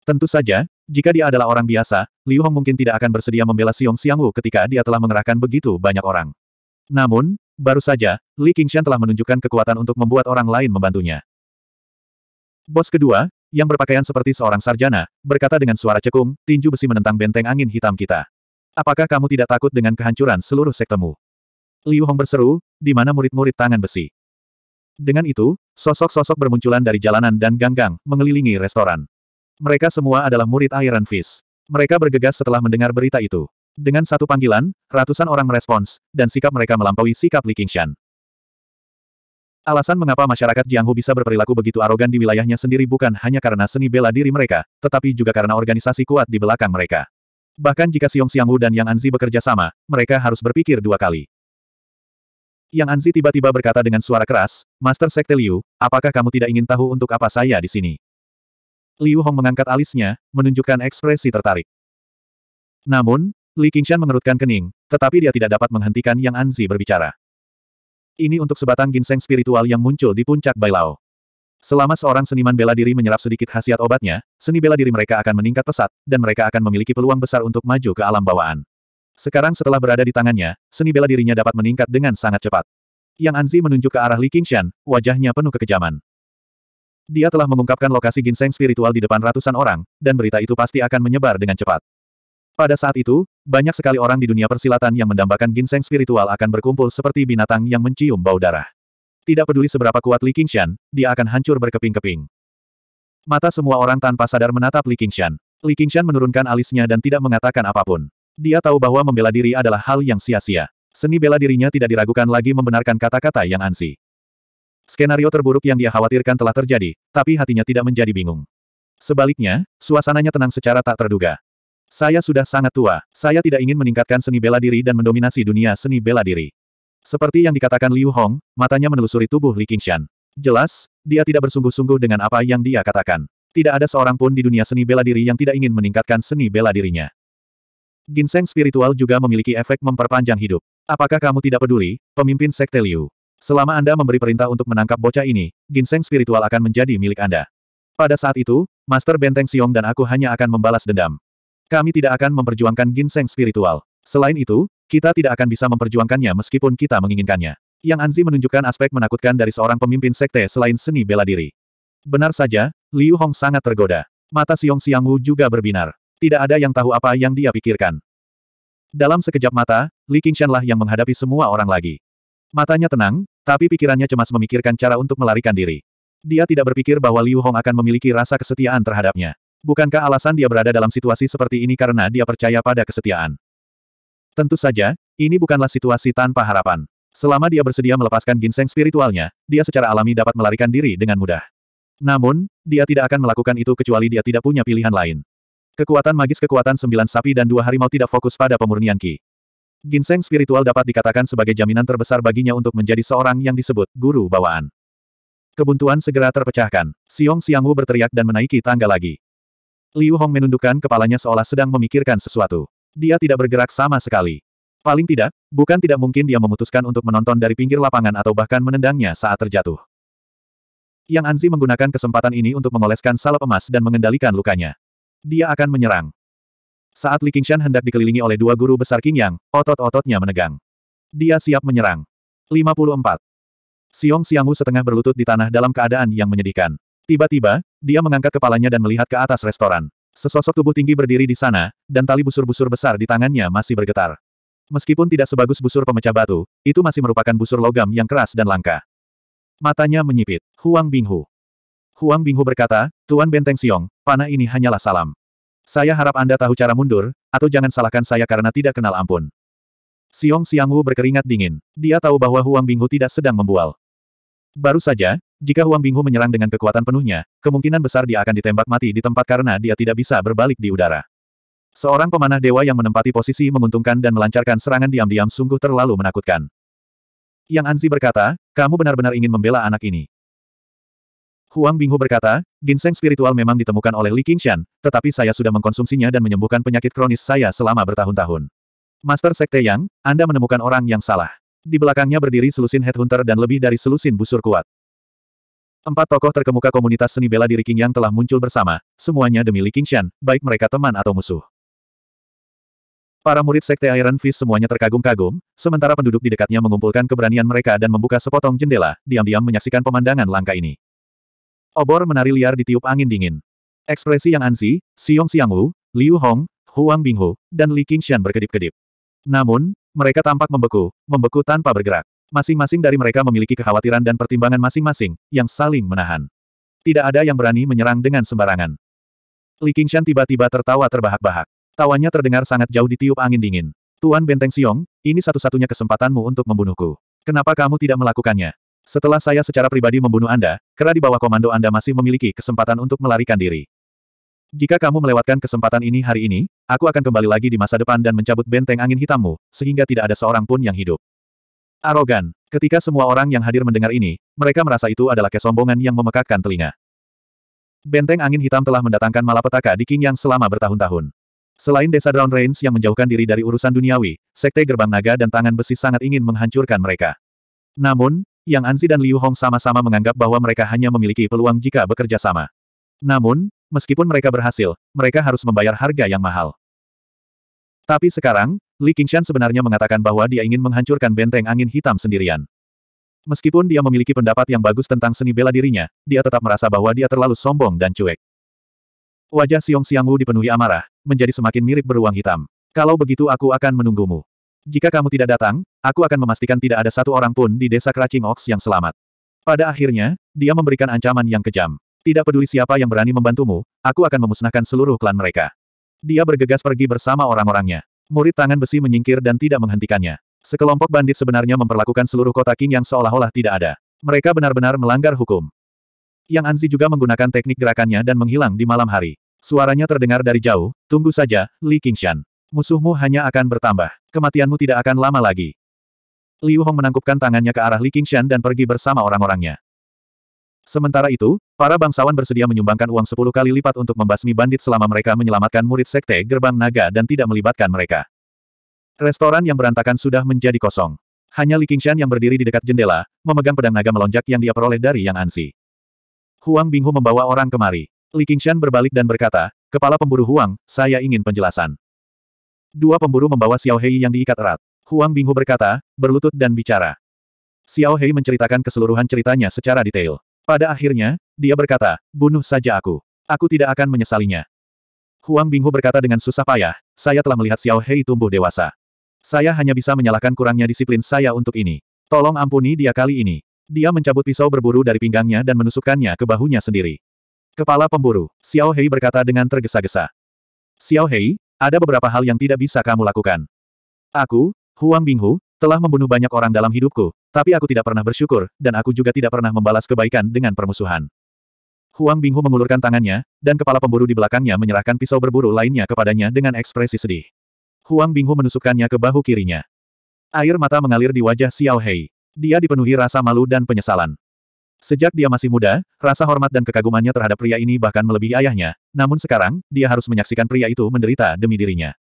Speaker 1: Tentu saja, jika dia adalah orang biasa, Liu Hong mungkin tidak akan bersedia membela Xiong Xiangwu ketika dia telah mengerahkan begitu banyak orang. Namun, Baru saja, Li Qingshan telah menunjukkan kekuatan untuk membuat orang lain membantunya. Bos kedua, yang berpakaian seperti seorang sarjana, berkata dengan suara cekung, tinju besi menentang benteng angin hitam kita. Apakah kamu tidak takut dengan kehancuran seluruh sektemu? Liu Hong berseru, di mana murid-murid tangan besi. Dengan itu, sosok-sosok bermunculan dari jalanan dan ganggang, -gang, mengelilingi restoran. Mereka semua adalah murid Iron Fist. Mereka bergegas setelah mendengar berita itu. Dengan satu panggilan, ratusan orang merespons, dan sikap mereka melampaui sikap Li Qingshan. Alasan mengapa masyarakat Jianghu bisa berperilaku begitu arogan di wilayahnya sendiri bukan hanya karena seni bela diri mereka, tetapi juga karena organisasi kuat di belakang mereka. Bahkan jika Xiong Xianghu dan Yang Anzi bekerja sama, mereka harus berpikir dua kali. Yang Anzi tiba-tiba berkata dengan suara keras, Master Sekte Liu, apakah kamu tidak ingin tahu untuk apa saya di sini? Liu Hong mengangkat alisnya, menunjukkan ekspresi tertarik. Namun, Li Qingshan mengerutkan kening, tetapi dia tidak dapat menghentikan Yang Anzi berbicara. Ini untuk sebatang ginseng spiritual yang muncul di puncak Bailao. Selama seorang seniman bela diri menyerap sedikit khasiat obatnya, seni bela diri mereka akan meningkat pesat, dan mereka akan memiliki peluang besar untuk maju ke alam bawaan. Sekarang setelah berada di tangannya, seni bela dirinya dapat meningkat dengan sangat cepat. Yang Anzi menunjuk ke arah Li Qingshan, wajahnya penuh kekejaman. Dia telah mengungkapkan lokasi ginseng spiritual di depan ratusan orang, dan berita itu pasti akan menyebar dengan cepat. Pada saat itu, banyak sekali orang di dunia persilatan yang mendambakan ginseng spiritual akan berkumpul seperti binatang yang mencium bau darah. Tidak peduli seberapa kuat Li Qingshan, dia akan hancur berkeping-keping. Mata semua orang tanpa sadar menatap Li Qingshan. Li Qingshan menurunkan alisnya dan tidak mengatakan apapun. Dia tahu bahwa membela diri adalah hal yang sia-sia. Seni bela dirinya tidak diragukan lagi membenarkan kata-kata yang ansi. Skenario terburuk yang dia khawatirkan telah terjadi, tapi hatinya tidak menjadi bingung. Sebaliknya, suasananya tenang secara tak terduga. Saya sudah sangat tua, saya tidak ingin meningkatkan seni bela diri dan mendominasi dunia seni bela diri. Seperti yang dikatakan Liu Hong, matanya menelusuri tubuh Li Qingshan. Jelas, dia tidak bersungguh-sungguh dengan apa yang dia katakan. Tidak ada seorang pun di dunia seni bela diri yang tidak ingin meningkatkan seni bela dirinya. Ginseng spiritual juga memiliki efek memperpanjang hidup. Apakah kamu tidak peduli, pemimpin Sekte Liu? Selama Anda memberi perintah untuk menangkap bocah ini, ginseng spiritual akan menjadi milik Anda. Pada saat itu, Master Benteng Siong dan aku hanya akan membalas dendam. Kami tidak akan memperjuangkan ginseng spiritual. Selain itu, kita tidak akan bisa memperjuangkannya meskipun kita menginginkannya. Yang Anzi menunjukkan aspek menakutkan dari seorang pemimpin sekte selain seni bela diri. Benar saja, Liu Hong sangat tergoda. Mata Siong Siang Wu juga berbinar. Tidak ada yang tahu apa yang dia pikirkan. Dalam sekejap mata, Li lah yang menghadapi semua orang lagi. Matanya tenang, tapi pikirannya cemas memikirkan cara untuk melarikan diri. Dia tidak berpikir bahwa Liu Hong akan memiliki rasa kesetiaan terhadapnya. Bukankah alasan dia berada dalam situasi seperti ini karena dia percaya pada kesetiaan? Tentu saja, ini bukanlah situasi tanpa harapan. Selama dia bersedia melepaskan ginseng spiritualnya, dia secara alami dapat melarikan diri dengan mudah. Namun, dia tidak akan melakukan itu kecuali dia tidak punya pilihan lain. Kekuatan magis kekuatan sembilan sapi dan dua harimau tidak fokus pada pemurnian Ki. Ginseng spiritual dapat dikatakan sebagai jaminan terbesar baginya untuk menjadi seorang yang disebut guru bawaan. Kebuntuan segera terpecahkan. Siong Xiangwu berteriak dan menaiki tangga lagi. Liu Hong menundukkan kepalanya seolah sedang memikirkan sesuatu. Dia tidak bergerak sama sekali. Paling tidak, bukan tidak mungkin dia memutuskan untuk menonton dari pinggir lapangan atau bahkan menendangnya saat terjatuh. Yang Anzi menggunakan kesempatan ini untuk mengoleskan salep emas dan mengendalikan lukanya. Dia akan menyerang. Saat Li Qingshan hendak dikelilingi oleh dua guru besar King Yang, otot-ototnya menegang. Dia siap menyerang. 54. Siong Xiangwu setengah berlutut di tanah dalam keadaan yang menyedihkan. Tiba-tiba, dia mengangkat kepalanya dan melihat ke atas restoran. Sesosok tubuh tinggi berdiri di sana, dan tali busur-busur besar di tangannya masih bergetar. Meskipun tidak sebagus busur pemecah batu, itu masih merupakan busur logam yang keras dan langka. Matanya menyipit. Huang Binghu. Huang Binghu berkata, Tuan Benteng Siong, panah ini hanyalah salam. Saya harap Anda tahu cara mundur, atau jangan salahkan saya karena tidak kenal ampun. Siong Xiangwu berkeringat dingin. Dia tahu bahwa Huang Binghu tidak sedang membual. Baru saja, jika Huang Binghu menyerang dengan kekuatan penuhnya, kemungkinan besar dia akan ditembak mati di tempat karena dia tidak bisa berbalik di udara. Seorang pemanah dewa yang menempati posisi menguntungkan dan melancarkan serangan diam-diam sungguh terlalu menakutkan. Yang Anzi berkata, kamu benar-benar ingin membela anak ini. Huang Binghu berkata, ginseng spiritual memang ditemukan oleh Li Qingshan, tetapi saya sudah mengkonsumsinya dan menyembuhkan penyakit kronis saya selama bertahun-tahun. Master Sekte Yang, Anda menemukan orang yang salah. Di belakangnya berdiri selusin headhunter dan lebih dari selusin busur kuat. Empat tokoh terkemuka komunitas seni bela diri King Yang telah muncul bersama, semuanya demi Li Qingshan, baik mereka teman atau musuh. Para murid Sekte Iron Fist semuanya terkagum-kagum, sementara penduduk di dekatnya mengumpulkan keberanian mereka dan membuka sepotong jendela, diam-diam menyaksikan pemandangan langka ini. Obor menari liar ditiup angin dingin. Ekspresi yang ansi, Xiong Wu, Liu Hong, Huang Binghu, dan Li Qingshan berkedip-kedip. Namun, mereka tampak membeku, membeku tanpa bergerak. Masing-masing dari mereka memiliki kekhawatiran dan pertimbangan masing-masing, yang saling menahan. Tidak ada yang berani menyerang dengan sembarangan. Li Qingshan tiba-tiba tertawa terbahak-bahak. Tawanya terdengar sangat jauh ditiup angin dingin. Tuan Benteng Siong, ini satu-satunya kesempatanmu untuk membunuhku. Kenapa kamu tidak melakukannya? Setelah saya secara pribadi membunuh Anda, kera di bawah komando Anda masih memiliki kesempatan untuk melarikan diri. Jika kamu melewatkan kesempatan ini hari ini, aku akan kembali lagi di masa depan dan mencabut benteng angin hitammu, sehingga tidak ada seorang pun yang hidup. Arogan. Ketika semua orang yang hadir mendengar ini, mereka merasa itu adalah kesombongan yang memekakkan telinga. Benteng angin hitam telah mendatangkan malapetaka di King yang selama bertahun-tahun. Selain desa Drown Range yang menjauhkan diri dari urusan duniawi, Sekte Gerbang Naga dan Tangan Besi sangat ingin menghancurkan mereka. Namun, Yang Anzi dan Liu Hong sama-sama menganggap bahwa mereka hanya memiliki peluang jika bekerja sama. Namun, meskipun mereka berhasil, mereka harus membayar harga yang mahal. Tapi sekarang, Li Qingshan sebenarnya mengatakan bahwa dia ingin menghancurkan benteng angin hitam sendirian. Meskipun dia memiliki pendapat yang bagus tentang seni bela dirinya, dia tetap merasa bahwa dia terlalu sombong dan cuek. Wajah Xiong Xiangwu dipenuhi amarah, menjadi semakin mirip beruang hitam. Kalau begitu aku akan menunggumu. Jika kamu tidak datang, aku akan memastikan tidak ada satu orang pun di desa Kracing Ox yang selamat. Pada akhirnya, dia memberikan ancaman yang kejam. Tidak peduli siapa yang berani membantumu, aku akan memusnahkan seluruh klan mereka. Dia bergegas pergi bersama orang-orangnya. Murid tangan besi menyingkir dan tidak menghentikannya. Sekelompok bandit sebenarnya memperlakukan seluruh kota King yang seolah-olah tidak ada. Mereka benar-benar melanggar hukum. Yang Anzi juga menggunakan teknik gerakannya dan menghilang di malam hari. Suaranya terdengar dari jauh, tunggu saja, Li Qingshan. Musuhmu hanya akan bertambah. Kematianmu tidak akan lama lagi. Liu Hong menangkupkan tangannya ke arah Li Qingshan dan pergi bersama orang-orangnya. Sementara itu, para bangsawan bersedia menyumbangkan uang sepuluh kali lipat untuk membasmi bandit selama mereka menyelamatkan murid sekte gerbang naga dan tidak melibatkan mereka. Restoran yang berantakan sudah menjadi kosong. Hanya Li Qingshan yang berdiri di dekat jendela, memegang pedang naga melonjak yang dia peroleh dari Yang Ansi. Huang Binghu membawa orang kemari. Li Qingshan berbalik dan berkata, Kepala pemburu Huang, saya ingin penjelasan. Dua pemburu membawa Xiao Hei yang diikat erat. Huang Binghu berkata, berlutut dan bicara. Xiao Hei menceritakan keseluruhan ceritanya secara detail. Pada akhirnya, dia berkata, bunuh saja aku. Aku tidak akan menyesalinya. Huang Binghu berkata dengan susah payah, saya telah melihat Xiao Hei tumbuh dewasa. Saya hanya bisa menyalahkan kurangnya disiplin saya untuk ini. Tolong ampuni dia kali ini. Dia mencabut pisau berburu dari pinggangnya dan menusukkannya ke bahunya sendiri. Kepala pemburu, Xiao Hei berkata dengan tergesa-gesa. Xiao Hei, ada beberapa hal yang tidak bisa kamu lakukan. Aku, Huang Binghu, telah membunuh banyak orang dalam hidupku, tapi aku tidak pernah bersyukur, dan aku juga tidak pernah membalas kebaikan dengan permusuhan. Huang Binghu mengulurkan tangannya, dan kepala pemburu di belakangnya menyerahkan pisau berburu lainnya kepadanya dengan ekspresi sedih. Huang Binghu menusukkannya ke bahu kirinya. Air mata mengalir di wajah Xiao Hei. Dia dipenuhi rasa malu dan penyesalan. Sejak dia masih muda, rasa hormat dan kekagumannya terhadap pria ini bahkan melebihi ayahnya, namun sekarang, dia harus menyaksikan pria itu menderita demi dirinya.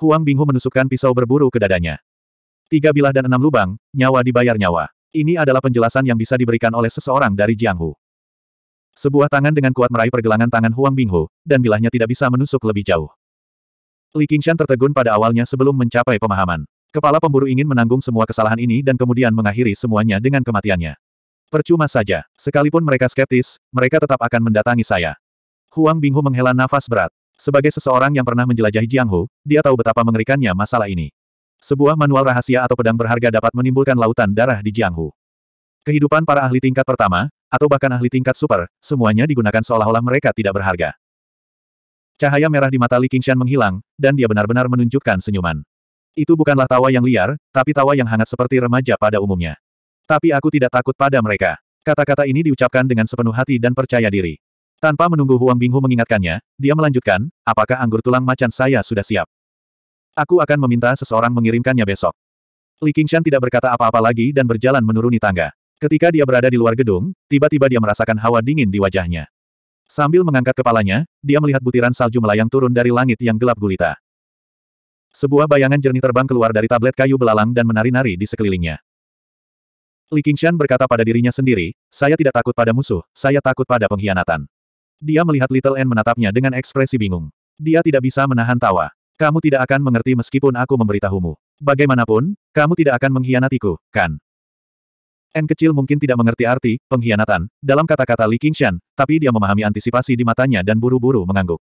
Speaker 1: Huang Binghu menusukkan pisau berburu ke dadanya. Tiga bilah dan enam lubang, nyawa dibayar nyawa. Ini adalah penjelasan yang bisa diberikan oleh seseorang dari Jiang Hu. Sebuah tangan dengan kuat meraih pergelangan tangan Huang Binghu, dan bilahnya tidak bisa menusuk lebih jauh. Li Qingshan tertegun pada awalnya sebelum mencapai pemahaman. Kepala pemburu ingin menanggung semua kesalahan ini dan kemudian mengakhiri semuanya dengan kematiannya. Percuma saja, sekalipun mereka skeptis, mereka tetap akan mendatangi saya. Huang Binghu menghela nafas berat. Sebagai seseorang yang pernah menjelajahi Jianghu, dia tahu betapa mengerikannya masalah ini. Sebuah manual rahasia atau pedang berharga dapat menimbulkan lautan darah di Jianghu. Kehidupan para ahli tingkat pertama, atau bahkan ahli tingkat super, semuanya digunakan seolah-olah mereka tidak berharga. Cahaya merah di mata Li Qingshan menghilang, dan dia benar-benar menunjukkan senyuman. Itu bukanlah tawa yang liar, tapi tawa yang hangat seperti remaja pada umumnya. Tapi aku tidak takut pada mereka. Kata-kata ini diucapkan dengan sepenuh hati dan percaya diri. Tanpa menunggu Huang Binghu mengingatkannya, dia melanjutkan, apakah anggur tulang macan saya sudah siap? Aku akan meminta seseorang mengirimkannya besok. Li Qingshan tidak berkata apa-apa lagi dan berjalan menuruni tangga. Ketika dia berada di luar gedung, tiba-tiba dia merasakan hawa dingin di wajahnya. Sambil mengangkat kepalanya, dia melihat butiran salju melayang turun dari langit yang gelap gulita. Sebuah bayangan jernih terbang keluar dari tablet kayu belalang dan menari-nari di sekelilingnya. Li Qingshan berkata pada dirinya sendiri, saya tidak takut pada musuh, saya takut pada pengkhianatan. Dia melihat Little N menatapnya dengan ekspresi bingung. Dia tidak bisa menahan tawa. Kamu tidak akan mengerti meskipun aku memberitahumu. Bagaimanapun, kamu tidak akan mengkhianatiku, kan? N kecil mungkin tidak mengerti arti, pengkhianatan, dalam kata-kata Li Qingshan, tapi dia memahami antisipasi di matanya dan buru-buru mengangguk.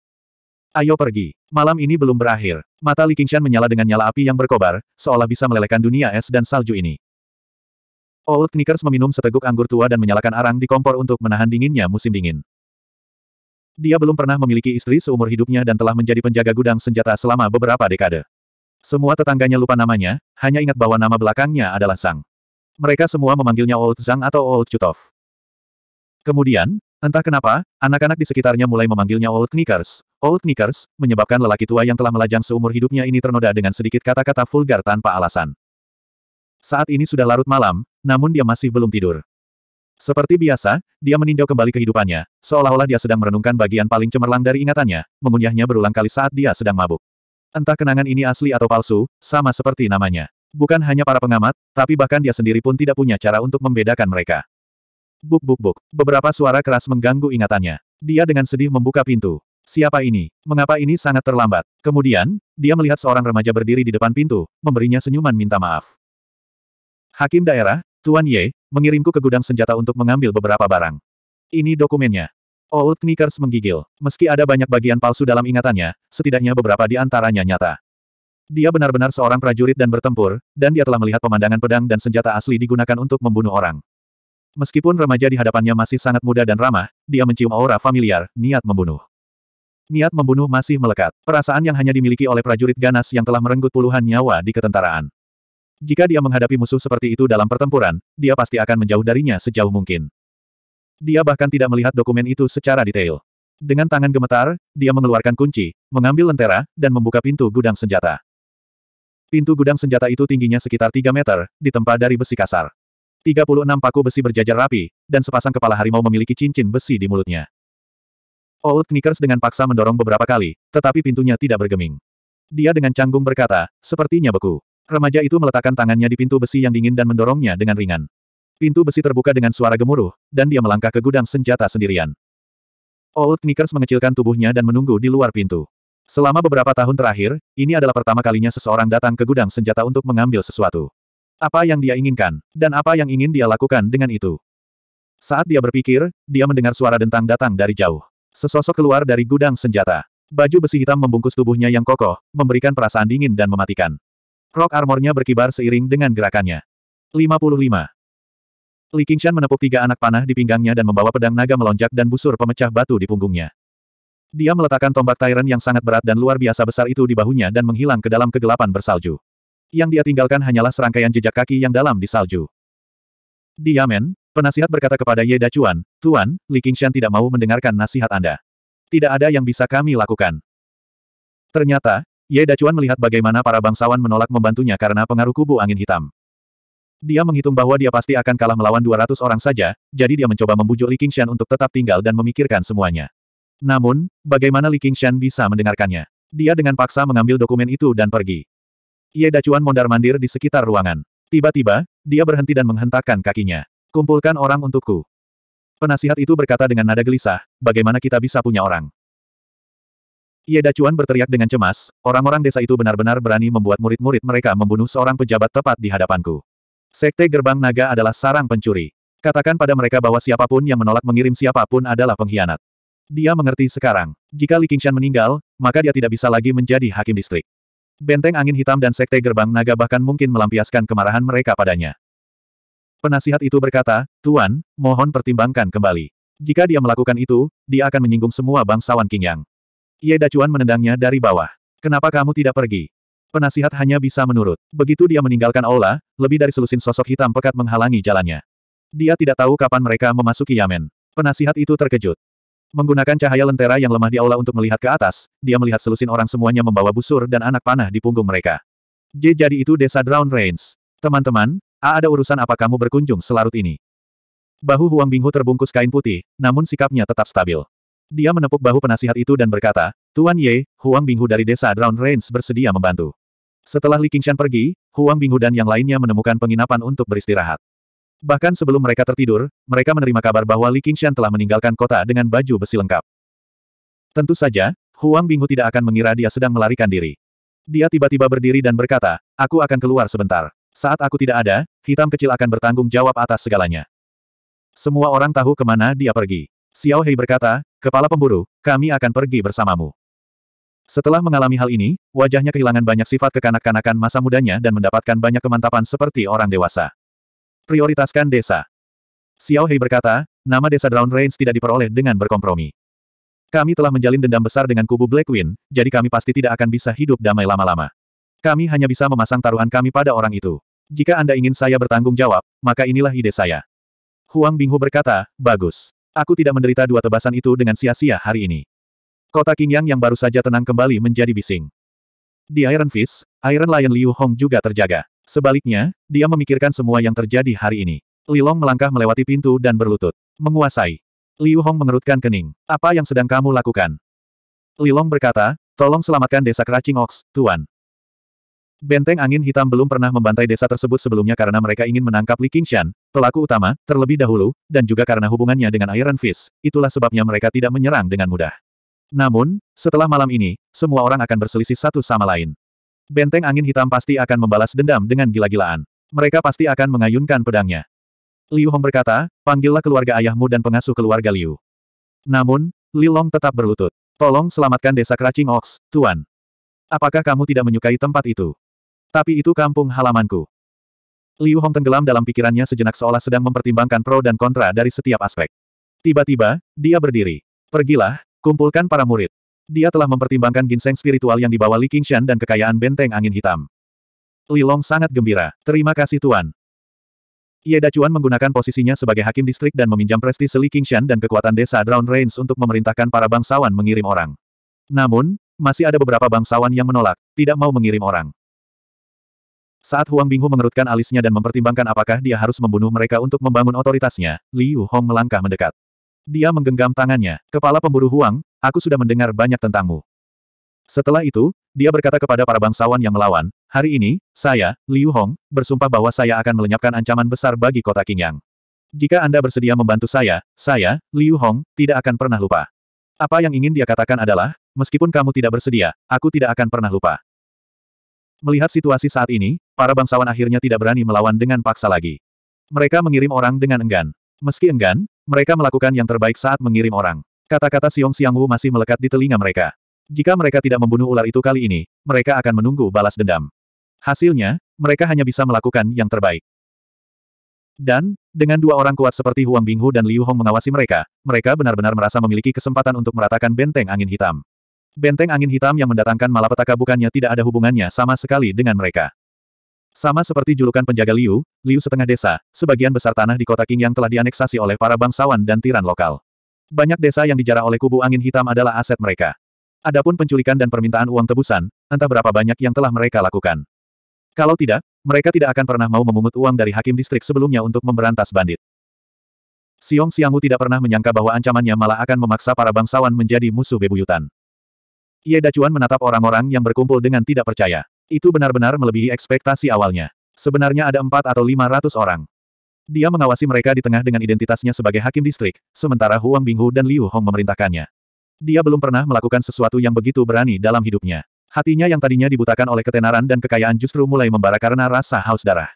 Speaker 1: Ayo pergi. Malam ini belum berakhir. Mata Li Qingshan menyala dengan nyala api yang berkobar, seolah bisa melelehkan dunia es dan salju ini. Old Knickers meminum seteguk anggur tua dan menyalakan arang di kompor untuk menahan dinginnya musim dingin. Dia belum pernah memiliki istri seumur hidupnya dan telah menjadi penjaga gudang senjata selama beberapa dekade. Semua tetangganya lupa namanya, hanya ingat bahwa nama belakangnya adalah Zhang. Mereka semua memanggilnya Old Zhang atau Old Chutov. Kemudian, entah kenapa, anak-anak di sekitarnya mulai memanggilnya Old Knickers. Old Knickers, menyebabkan lelaki tua yang telah melajang seumur hidupnya ini ternoda dengan sedikit kata-kata vulgar tanpa alasan. Saat ini sudah larut malam, namun dia masih belum tidur. Seperti biasa, dia meninjau kembali kehidupannya, seolah-olah dia sedang merenungkan bagian paling cemerlang dari ingatannya, mengunyahnya berulang kali saat dia sedang mabuk. Entah kenangan ini asli atau palsu, sama seperti namanya. Bukan hanya para pengamat, tapi bahkan dia sendiri pun tidak punya cara untuk membedakan mereka. Buk buk buk, beberapa suara keras mengganggu ingatannya. Dia dengan sedih membuka pintu. Siapa ini? Mengapa ini sangat terlambat? Kemudian, dia melihat seorang remaja berdiri di depan pintu, memberinya senyuman minta maaf. Hakim daerah, Tuan Ye, mengirimku ke gudang senjata untuk mengambil beberapa barang. Ini dokumennya. Old oh, Knickers menggigil. Meski ada banyak bagian palsu dalam ingatannya, setidaknya beberapa di antaranya nyata. Dia benar-benar seorang prajurit dan bertempur, dan dia telah melihat pemandangan pedang dan senjata asli digunakan untuk membunuh orang. Meskipun remaja di hadapannya masih sangat muda dan ramah, dia mencium aura familiar, niat membunuh. Niat membunuh masih melekat, perasaan yang hanya dimiliki oleh prajurit ganas yang telah merenggut puluhan nyawa di ketentaraan. Jika dia menghadapi musuh seperti itu dalam pertempuran, dia pasti akan menjauh darinya sejauh mungkin. Dia bahkan tidak melihat dokumen itu secara detail. Dengan tangan gemetar, dia mengeluarkan kunci, mengambil lentera, dan membuka pintu gudang senjata. Pintu gudang senjata itu tingginya sekitar 3 meter, ditempa dari besi kasar. 36 paku besi berjajar rapi, dan sepasang kepala harimau memiliki cincin besi di mulutnya. Old Knickers dengan paksa mendorong beberapa kali, tetapi pintunya tidak bergeming. Dia dengan canggung berkata, sepertinya beku. Remaja itu meletakkan tangannya di pintu besi yang dingin dan mendorongnya dengan ringan. Pintu besi terbuka dengan suara gemuruh, dan dia melangkah ke gudang senjata sendirian. Old Knickers mengecilkan tubuhnya dan menunggu di luar pintu. Selama beberapa tahun terakhir, ini adalah pertama kalinya seseorang datang ke gudang senjata untuk mengambil sesuatu. Apa yang dia inginkan, dan apa yang ingin dia lakukan dengan itu. Saat dia berpikir, dia mendengar suara dentang datang dari jauh. Sesosok keluar dari gudang senjata. Baju besi hitam membungkus tubuhnya yang kokoh, memberikan perasaan dingin dan mematikan. Rock armornya berkibar seiring dengan gerakannya. 55. Li Qingshan menepuk tiga anak panah di pinggangnya dan membawa pedang naga melonjak dan busur pemecah batu di punggungnya. Dia meletakkan tombak Tyrant yang sangat berat dan luar biasa besar itu di bahunya dan menghilang ke dalam kegelapan bersalju. Yang dia tinggalkan hanyalah serangkaian jejak kaki yang dalam di salju. Diamen, penasihat berkata kepada Ye Dacuan, Tuan, Li Qingshan tidak mau mendengarkan nasihat Anda. Tidak ada yang bisa kami lakukan. Ternyata, Ye Dacuan melihat bagaimana para bangsawan menolak membantunya karena pengaruh kubu angin hitam. Dia menghitung bahwa dia pasti akan kalah melawan 200 orang saja, jadi dia mencoba membujuk Li Qingshan untuk tetap tinggal dan memikirkan semuanya. Namun, bagaimana Li Qingshan bisa mendengarkannya? Dia dengan paksa mengambil dokumen itu dan pergi. Ye Dacuan mondar-mandir di sekitar ruangan. Tiba-tiba, dia berhenti dan menghentakkan kakinya. Kumpulkan orang untukku. Penasihat itu berkata dengan nada gelisah, bagaimana kita bisa punya orang? Ye iya, Dacuan berteriak dengan cemas, orang-orang desa itu benar-benar berani membuat murid-murid mereka membunuh seorang pejabat tepat di hadapanku. Sekte Gerbang Naga adalah sarang pencuri. Katakan pada mereka bahwa siapapun yang menolak mengirim siapapun adalah pengkhianat. Dia mengerti sekarang. Jika Li Qingshan meninggal, maka dia tidak bisa lagi menjadi hakim distrik. Benteng angin hitam dan sekte gerbang naga bahkan mungkin melampiaskan kemarahan mereka padanya. Penasihat itu berkata, Tuan, mohon pertimbangkan kembali. Jika dia melakukan itu, dia akan menyinggung semua bangsawan Qingyang. Ye iya, Dacuan menendangnya dari bawah. Kenapa kamu tidak pergi? Penasihat hanya bisa menurut. Begitu dia meninggalkan aula, lebih dari selusin sosok hitam pekat menghalangi jalannya. Dia tidak tahu kapan mereka memasuki Yamen. Penasihat itu terkejut. Menggunakan cahaya lentera yang lemah di aula untuk melihat ke atas, dia melihat selusin orang semuanya membawa busur dan anak panah di punggung mereka. J jadi itu desa Drown Range. Teman-teman, A ada urusan apa kamu berkunjung selarut ini? Bahu Huang Binghu terbungkus kain putih, namun sikapnya tetap stabil. Dia menepuk bahu penasihat itu dan berkata, Tuan Ye, Huang Binghu dari desa Drown Range bersedia membantu. Setelah Li Qingshan pergi, Huang Binghu dan yang lainnya menemukan penginapan untuk beristirahat. Bahkan sebelum mereka tertidur, mereka menerima kabar bahwa Li Qingshan telah meninggalkan kota dengan baju besi lengkap. Tentu saja, Huang Binghu tidak akan mengira dia sedang melarikan diri. Dia tiba-tiba berdiri dan berkata, aku akan keluar sebentar. Saat aku tidak ada, hitam kecil akan bertanggung jawab atas segalanya. Semua orang tahu kemana dia pergi. Xiao Hei berkata, Kepala pemburu, kami akan pergi bersamamu. Setelah mengalami hal ini, wajahnya kehilangan banyak sifat kekanak-kanakan masa mudanya dan mendapatkan banyak kemantapan seperti orang dewasa. Prioritaskan desa. Xiao Hei berkata, nama desa Drown Range tidak diperoleh dengan berkompromi. Kami telah menjalin dendam besar dengan kubu Black Queen, jadi kami pasti tidak akan bisa hidup damai lama-lama. Kami hanya bisa memasang taruhan kami pada orang itu. Jika Anda ingin saya bertanggung jawab, maka inilah ide saya. Huang Binghu berkata, bagus. Aku tidak menderita dua tebasan itu dengan sia-sia hari ini. Kota Qingyang yang baru saja tenang kembali menjadi bising. Di Iron Fist, Iron Lion Liu Hong juga terjaga. Sebaliknya, dia memikirkan semua yang terjadi hari ini. Li Long melangkah melewati pintu dan berlutut. Menguasai. Liu Hong mengerutkan kening. Apa yang sedang kamu lakukan? Li Long berkata, tolong selamatkan desa Keracing Ox, Tuan. Benteng angin hitam belum pernah membantai desa tersebut sebelumnya karena mereka ingin menangkap Li Qingshan, pelaku utama, terlebih dahulu, dan juga karena hubungannya dengan Iron Fist, itulah sebabnya mereka tidak menyerang dengan mudah. Namun, setelah malam ini, semua orang akan berselisih satu sama lain. Benteng angin hitam pasti akan membalas dendam dengan gila-gilaan. Mereka pasti akan mengayunkan pedangnya. Liu Hong berkata, panggillah keluarga ayahmu dan pengasuh keluarga Liu. Namun, Li Long tetap berlutut. Tolong selamatkan desa Kracing Ox, Tuan. Apakah kamu tidak menyukai tempat itu? Tapi itu kampung halamanku. Liu Hong tenggelam dalam pikirannya sejenak seolah sedang mempertimbangkan pro dan kontra dari setiap aspek. Tiba-tiba, dia berdiri. Pergilah, kumpulkan para murid. Dia telah mempertimbangkan ginseng spiritual yang dibawa Li Qingshan dan kekayaan benteng angin hitam. Li Long sangat gembira. Terima kasih Tuan. Ye Dacuan menggunakan posisinya sebagai hakim distrik dan meminjam prestise Li Qingshan dan kekuatan desa Drown Reigns untuk memerintahkan para bangsawan mengirim orang. Namun, masih ada beberapa bangsawan yang menolak, tidak mau mengirim orang. Saat Huang Binghu mengerutkan alisnya dan mempertimbangkan apakah dia harus membunuh mereka untuk membangun otoritasnya, Liu Hong melangkah mendekat. Dia menggenggam tangannya, kepala pemburu Huang, aku sudah mendengar banyak tentangmu. Setelah itu, dia berkata kepada para bangsawan yang melawan, hari ini, saya, Liu Hong, bersumpah bahwa saya akan melenyapkan ancaman besar bagi kota Qingyang. Jika Anda bersedia membantu saya, saya, Liu Hong, tidak akan pernah lupa. Apa yang ingin dia katakan adalah, meskipun kamu tidak bersedia, aku tidak akan pernah lupa. Melihat situasi saat ini, Para bangsawan akhirnya tidak berani melawan dengan paksa lagi. Mereka mengirim orang dengan enggan. Meski enggan, mereka melakukan yang terbaik saat mengirim orang. Kata-kata Xiong Xiangwu masih melekat di telinga mereka. Jika mereka tidak membunuh ular itu kali ini, mereka akan menunggu balas dendam. Hasilnya, mereka hanya bisa melakukan yang terbaik. Dan, dengan dua orang kuat seperti Huang Binghu dan Liu Hong mengawasi mereka, mereka benar-benar merasa memiliki kesempatan untuk meratakan benteng angin hitam. Benteng angin hitam yang mendatangkan malapetaka bukannya tidak ada hubungannya sama sekali dengan mereka. Sama seperti julukan penjaga Liu, Liu setengah desa, sebagian besar tanah di kota King yang telah dianeksasi oleh para bangsawan dan tiran lokal. Banyak desa yang dijarah oleh kubu angin hitam adalah aset mereka. Adapun penculikan dan permintaan uang tebusan, entah berapa banyak yang telah mereka lakukan. Kalau tidak, mereka tidak akan pernah mau memungut uang dari hakim distrik sebelumnya untuk memberantas bandit. Siong Siangmu tidak pernah menyangka bahwa ancamannya malah akan memaksa para bangsawan menjadi musuh bebuyutan. Ye Dacuan menatap orang-orang yang berkumpul dengan tidak percaya. Itu benar-benar melebihi ekspektasi awalnya. Sebenarnya ada empat atau lima ratus orang. Dia mengawasi mereka di tengah dengan identitasnya sebagai hakim distrik, sementara Huang Binghu dan Liu Hong memerintahkannya. Dia belum pernah melakukan sesuatu yang begitu berani dalam hidupnya. Hatinya yang tadinya dibutakan oleh ketenaran dan kekayaan justru mulai membara karena rasa haus darah.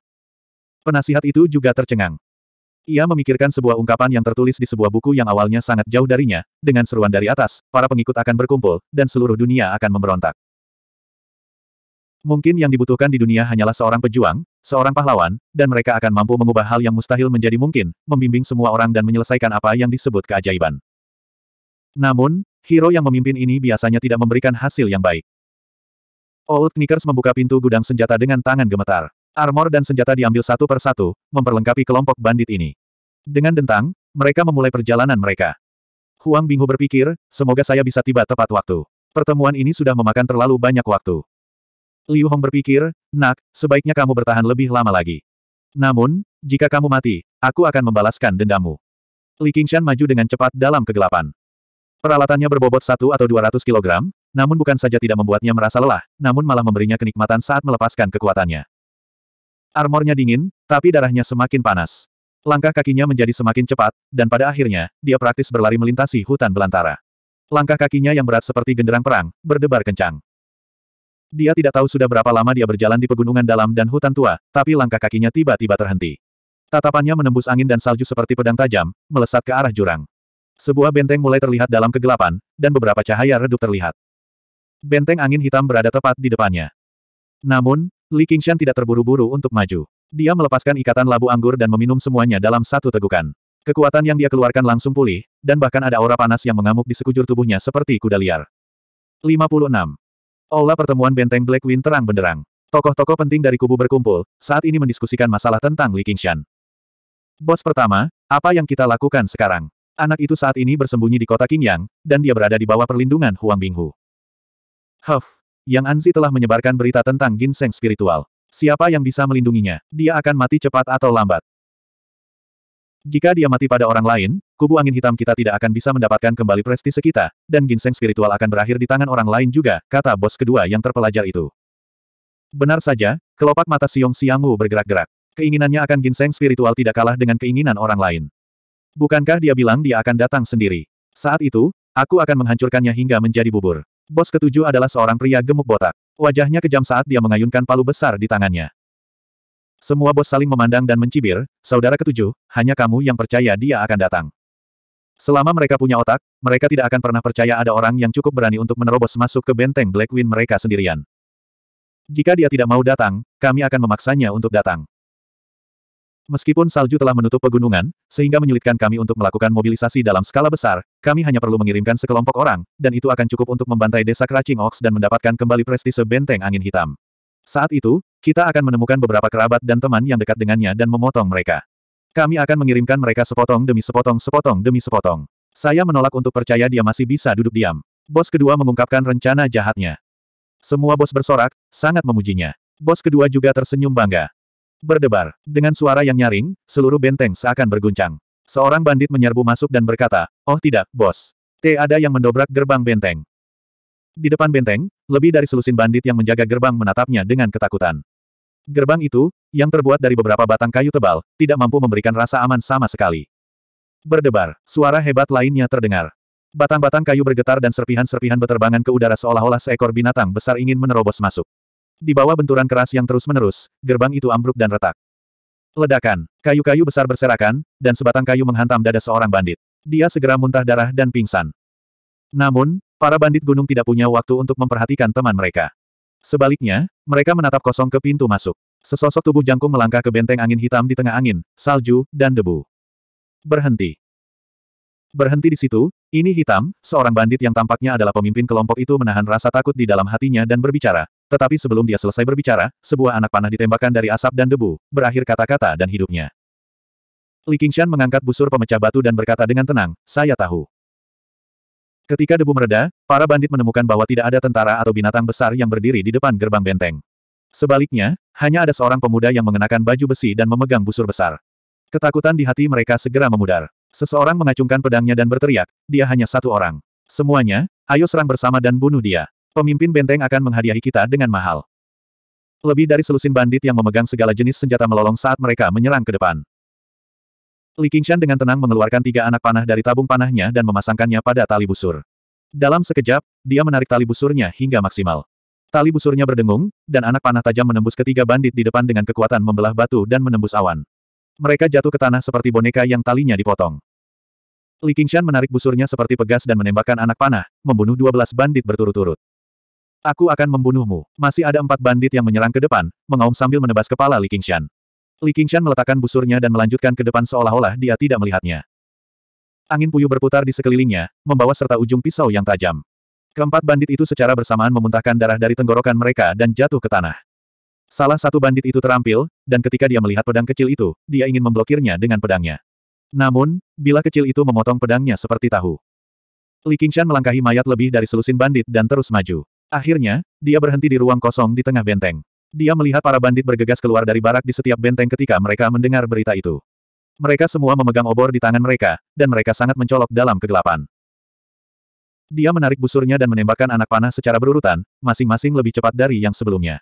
Speaker 1: Penasihat itu juga tercengang. Ia memikirkan sebuah ungkapan yang tertulis di sebuah buku yang awalnya sangat jauh darinya, dengan seruan dari atas, para pengikut akan berkumpul, dan seluruh dunia akan memberontak. Mungkin yang dibutuhkan di dunia hanyalah seorang pejuang, seorang pahlawan, dan mereka akan mampu mengubah hal yang mustahil menjadi mungkin, membimbing semua orang dan menyelesaikan apa yang disebut keajaiban. Namun, hero yang memimpin ini biasanya tidak memberikan hasil yang baik. Old Knickers membuka pintu gudang senjata dengan tangan gemetar. Armor dan senjata diambil satu per satu, memperlengkapi kelompok bandit ini. Dengan dentang, mereka memulai perjalanan mereka. Huang Binghu berpikir, semoga saya bisa tiba tepat waktu. Pertemuan ini sudah memakan terlalu banyak waktu. Liu Hong berpikir, nak, sebaiknya kamu bertahan lebih lama lagi. Namun, jika kamu mati, aku akan membalaskan dendammu. Li Qingshan maju dengan cepat dalam kegelapan. Peralatannya berbobot satu atau 200 kg, namun bukan saja tidak membuatnya merasa lelah, namun malah memberinya kenikmatan saat melepaskan kekuatannya. Armornya dingin, tapi darahnya semakin panas. Langkah kakinya menjadi semakin cepat, dan pada akhirnya, dia praktis berlari melintasi hutan belantara. Langkah kakinya yang berat seperti genderang perang, berdebar kencang. Dia tidak tahu sudah berapa lama dia berjalan di pegunungan dalam dan hutan tua, tapi langkah kakinya tiba-tiba terhenti. Tatapannya menembus angin dan salju seperti pedang tajam, melesat ke arah jurang. Sebuah benteng mulai terlihat dalam kegelapan, dan beberapa cahaya redup terlihat. Benteng angin hitam berada tepat di depannya. Namun, Li Qingshan tidak terburu-buru untuk maju. Dia melepaskan ikatan labu anggur dan meminum semuanya dalam satu tegukan. Kekuatan yang dia keluarkan langsung pulih, dan bahkan ada aura panas yang mengamuk di sekujur tubuhnya seperti kuda liar. 56. Olah pertemuan benteng Black Wind terang benderang. Tokoh-tokoh penting dari kubu berkumpul, saat ini mendiskusikan masalah tentang Li Qingshan. Bos pertama, apa yang kita lakukan sekarang? Anak itu saat ini bersembunyi di kota Qingyang, dan dia berada di bawah perlindungan Huang Binghu. Huff, Yang Anzi telah menyebarkan berita tentang ginseng spiritual. Siapa yang bisa melindunginya, dia akan mati cepat atau lambat. Jika dia mati pada orang lain, kubu angin hitam kita tidak akan bisa mendapatkan kembali prestise kita, dan ginseng spiritual akan berakhir di tangan orang lain juga, kata bos kedua yang terpelajar itu. Benar saja, kelopak mata Siong Siangwu bergerak-gerak. Keinginannya akan ginseng spiritual tidak kalah dengan keinginan orang lain. Bukankah dia bilang dia akan datang sendiri? Saat itu, aku akan menghancurkannya hingga menjadi bubur. Bos ketujuh adalah seorang pria gemuk botak. Wajahnya kejam saat dia mengayunkan palu besar di tangannya. Semua bos saling memandang dan mencibir, saudara ketujuh, hanya kamu yang percaya dia akan datang. Selama mereka punya otak, mereka tidak akan pernah percaya ada orang yang cukup berani untuk menerobos masuk ke benteng Black Wind mereka sendirian. Jika dia tidak mau datang, kami akan memaksanya untuk datang. Meskipun salju telah menutup pegunungan, sehingga menyulitkan kami untuk melakukan mobilisasi dalam skala besar, kami hanya perlu mengirimkan sekelompok orang, dan itu akan cukup untuk membantai desa Kracing Ox dan mendapatkan kembali prestise benteng angin hitam. Saat itu, kita akan menemukan beberapa kerabat dan teman yang dekat dengannya dan memotong mereka. Kami akan mengirimkan mereka sepotong demi sepotong sepotong demi sepotong. Saya menolak untuk percaya dia masih bisa duduk diam. Bos kedua mengungkapkan rencana jahatnya. Semua bos bersorak, sangat memujinya. Bos kedua juga tersenyum bangga. Berdebar, dengan suara yang nyaring, seluruh benteng seakan berguncang. Seorang bandit menyerbu masuk dan berkata, Oh tidak, bos. T ada yang mendobrak gerbang benteng. Di depan benteng, lebih dari selusin bandit yang menjaga gerbang menatapnya dengan ketakutan. Gerbang itu, yang terbuat dari beberapa batang kayu tebal, tidak mampu memberikan rasa aman sama sekali. Berdebar, suara hebat lainnya terdengar. Batang-batang kayu bergetar dan serpihan-serpihan beterbangan ke udara seolah-olah seekor binatang besar ingin menerobos masuk. Di bawah benturan keras yang terus-menerus, gerbang itu ambruk dan retak. Ledakan, kayu-kayu besar berserakan, dan sebatang kayu menghantam dada seorang bandit. Dia segera muntah darah dan pingsan. Namun, Para bandit gunung tidak punya waktu untuk memperhatikan teman mereka. Sebaliknya, mereka menatap kosong ke pintu masuk. Sesosok tubuh jangkung melangkah ke benteng angin hitam di tengah angin, salju, dan debu. Berhenti. Berhenti di situ, ini hitam, seorang bandit yang tampaknya adalah pemimpin kelompok itu menahan rasa takut di dalam hatinya dan berbicara. Tetapi sebelum dia selesai berbicara, sebuah anak panah ditembakkan dari asap dan debu, berakhir kata-kata dan hidupnya. Li Qingshan mengangkat busur pemecah batu dan berkata dengan tenang, saya tahu. Ketika debu mereda, para bandit menemukan bahwa tidak ada tentara atau binatang besar yang berdiri di depan gerbang benteng. Sebaliknya, hanya ada seorang pemuda yang mengenakan baju besi dan memegang busur besar. Ketakutan di hati mereka segera memudar. Seseorang mengacungkan pedangnya dan berteriak, dia hanya satu orang. Semuanya, ayo serang bersama dan bunuh dia. Pemimpin benteng akan menghadiahi kita dengan mahal. Lebih dari selusin bandit yang memegang segala jenis senjata melolong saat mereka menyerang ke depan. Li Qingshan dengan tenang mengeluarkan tiga anak panah dari tabung panahnya dan memasangkannya pada tali busur. Dalam sekejap, dia menarik tali busurnya hingga maksimal. Tali busurnya berdengung, dan anak panah tajam menembus ketiga bandit di depan dengan kekuatan membelah batu dan menembus awan. Mereka jatuh ke tanah seperti boneka yang talinya dipotong. Li Qingshan menarik busurnya seperti pegas dan menembakkan anak panah, membunuh dua belas bandit berturut-turut. Aku akan membunuhmu. Masih ada empat bandit yang menyerang ke depan, mengaum sambil menebas kepala Li Qingshan. Li Qingshan meletakkan busurnya dan melanjutkan ke depan seolah-olah dia tidak melihatnya. Angin puyuh berputar di sekelilingnya, membawa serta ujung pisau yang tajam. Keempat bandit itu secara bersamaan memuntahkan darah dari tenggorokan mereka dan jatuh ke tanah. Salah satu bandit itu terampil, dan ketika dia melihat pedang kecil itu, dia ingin memblokirnya dengan pedangnya. Namun, bila kecil itu memotong pedangnya seperti tahu. Li Qingshan melangkahi mayat lebih dari selusin bandit dan terus maju. Akhirnya, dia berhenti di ruang kosong di tengah benteng. Dia melihat para bandit bergegas keluar dari barak di setiap benteng ketika mereka mendengar berita itu. Mereka semua memegang obor di tangan mereka, dan mereka sangat mencolok dalam kegelapan. Dia menarik busurnya dan menembakkan anak panah secara berurutan, masing-masing lebih cepat dari yang sebelumnya.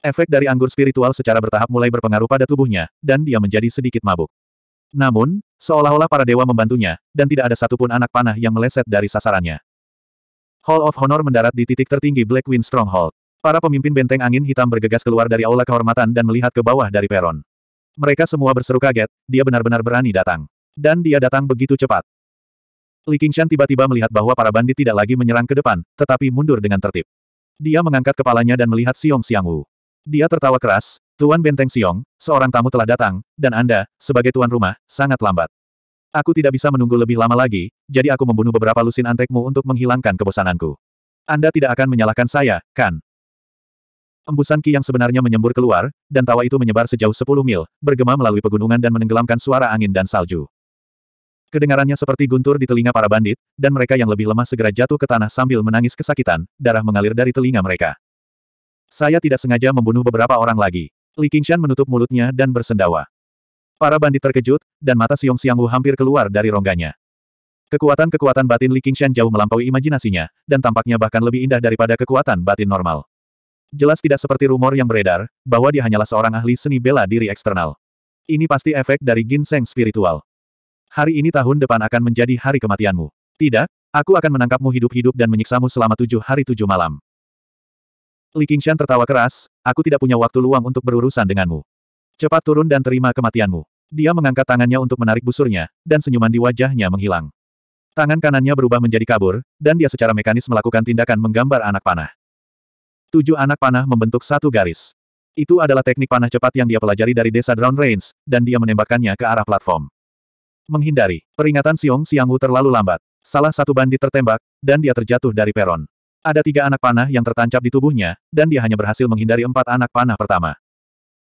Speaker 1: Efek dari anggur spiritual secara bertahap mulai berpengaruh pada tubuhnya, dan dia menjadi sedikit mabuk. Namun, seolah-olah para dewa membantunya, dan tidak ada satupun anak panah yang meleset dari sasarannya. Hall of Honor mendarat di titik tertinggi Black Wind Stronghold. Para pemimpin benteng angin hitam bergegas keluar dari aula kehormatan dan melihat ke bawah dari peron. Mereka semua berseru kaget, dia benar-benar berani datang. Dan dia datang begitu cepat. Li Qingshan tiba-tiba melihat bahwa para bandit tidak lagi menyerang ke depan, tetapi mundur dengan tertib. Dia mengangkat kepalanya dan melihat Xiong Xiangwu. Dia tertawa keras, Tuan Benteng Xiong, seorang tamu telah datang, dan Anda, sebagai tuan rumah, sangat lambat. Aku tidak bisa menunggu lebih lama lagi, jadi aku membunuh beberapa lusin antekmu untuk menghilangkan kebosananku. Anda tidak akan menyalahkan saya, kan? Embusan Ki yang sebenarnya menyembur keluar, dan tawa itu menyebar sejauh 10 mil, bergema melalui pegunungan dan menenggelamkan suara angin dan salju. Kedengarannya seperti guntur di telinga para bandit, dan mereka yang lebih lemah segera jatuh ke tanah sambil menangis kesakitan, darah mengalir dari telinga mereka. Saya tidak sengaja membunuh beberapa orang lagi. Li Qingshan menutup mulutnya dan bersendawa. Para bandit terkejut, dan mata siung Wu hampir keluar dari rongganya. Kekuatan-kekuatan batin Li Qingshan jauh melampaui imajinasinya, dan tampaknya bahkan lebih indah daripada kekuatan batin normal. Jelas tidak seperti rumor yang beredar, bahwa dia hanyalah seorang ahli seni bela diri eksternal. Ini pasti efek dari ginseng spiritual. Hari ini tahun depan akan menjadi hari kematianmu. Tidak, aku akan menangkapmu hidup-hidup dan menyiksamu selama tujuh hari tujuh malam. Li Qingshan tertawa keras, aku tidak punya waktu luang untuk berurusan denganmu. Cepat turun dan terima kematianmu. Dia mengangkat tangannya untuk menarik busurnya, dan senyuman di wajahnya menghilang. Tangan kanannya berubah menjadi kabur, dan dia secara mekanis melakukan tindakan menggambar anak panah. Tujuh anak panah membentuk satu garis. Itu adalah teknik panah cepat yang dia pelajari dari desa Drown Range, dan dia menembakkannya ke arah platform. Menghindari. Peringatan Siung Xiangwu terlalu lambat. Salah satu bandit tertembak, dan dia terjatuh dari peron. Ada tiga anak panah yang tertancap di tubuhnya, dan dia hanya berhasil menghindari empat anak panah pertama.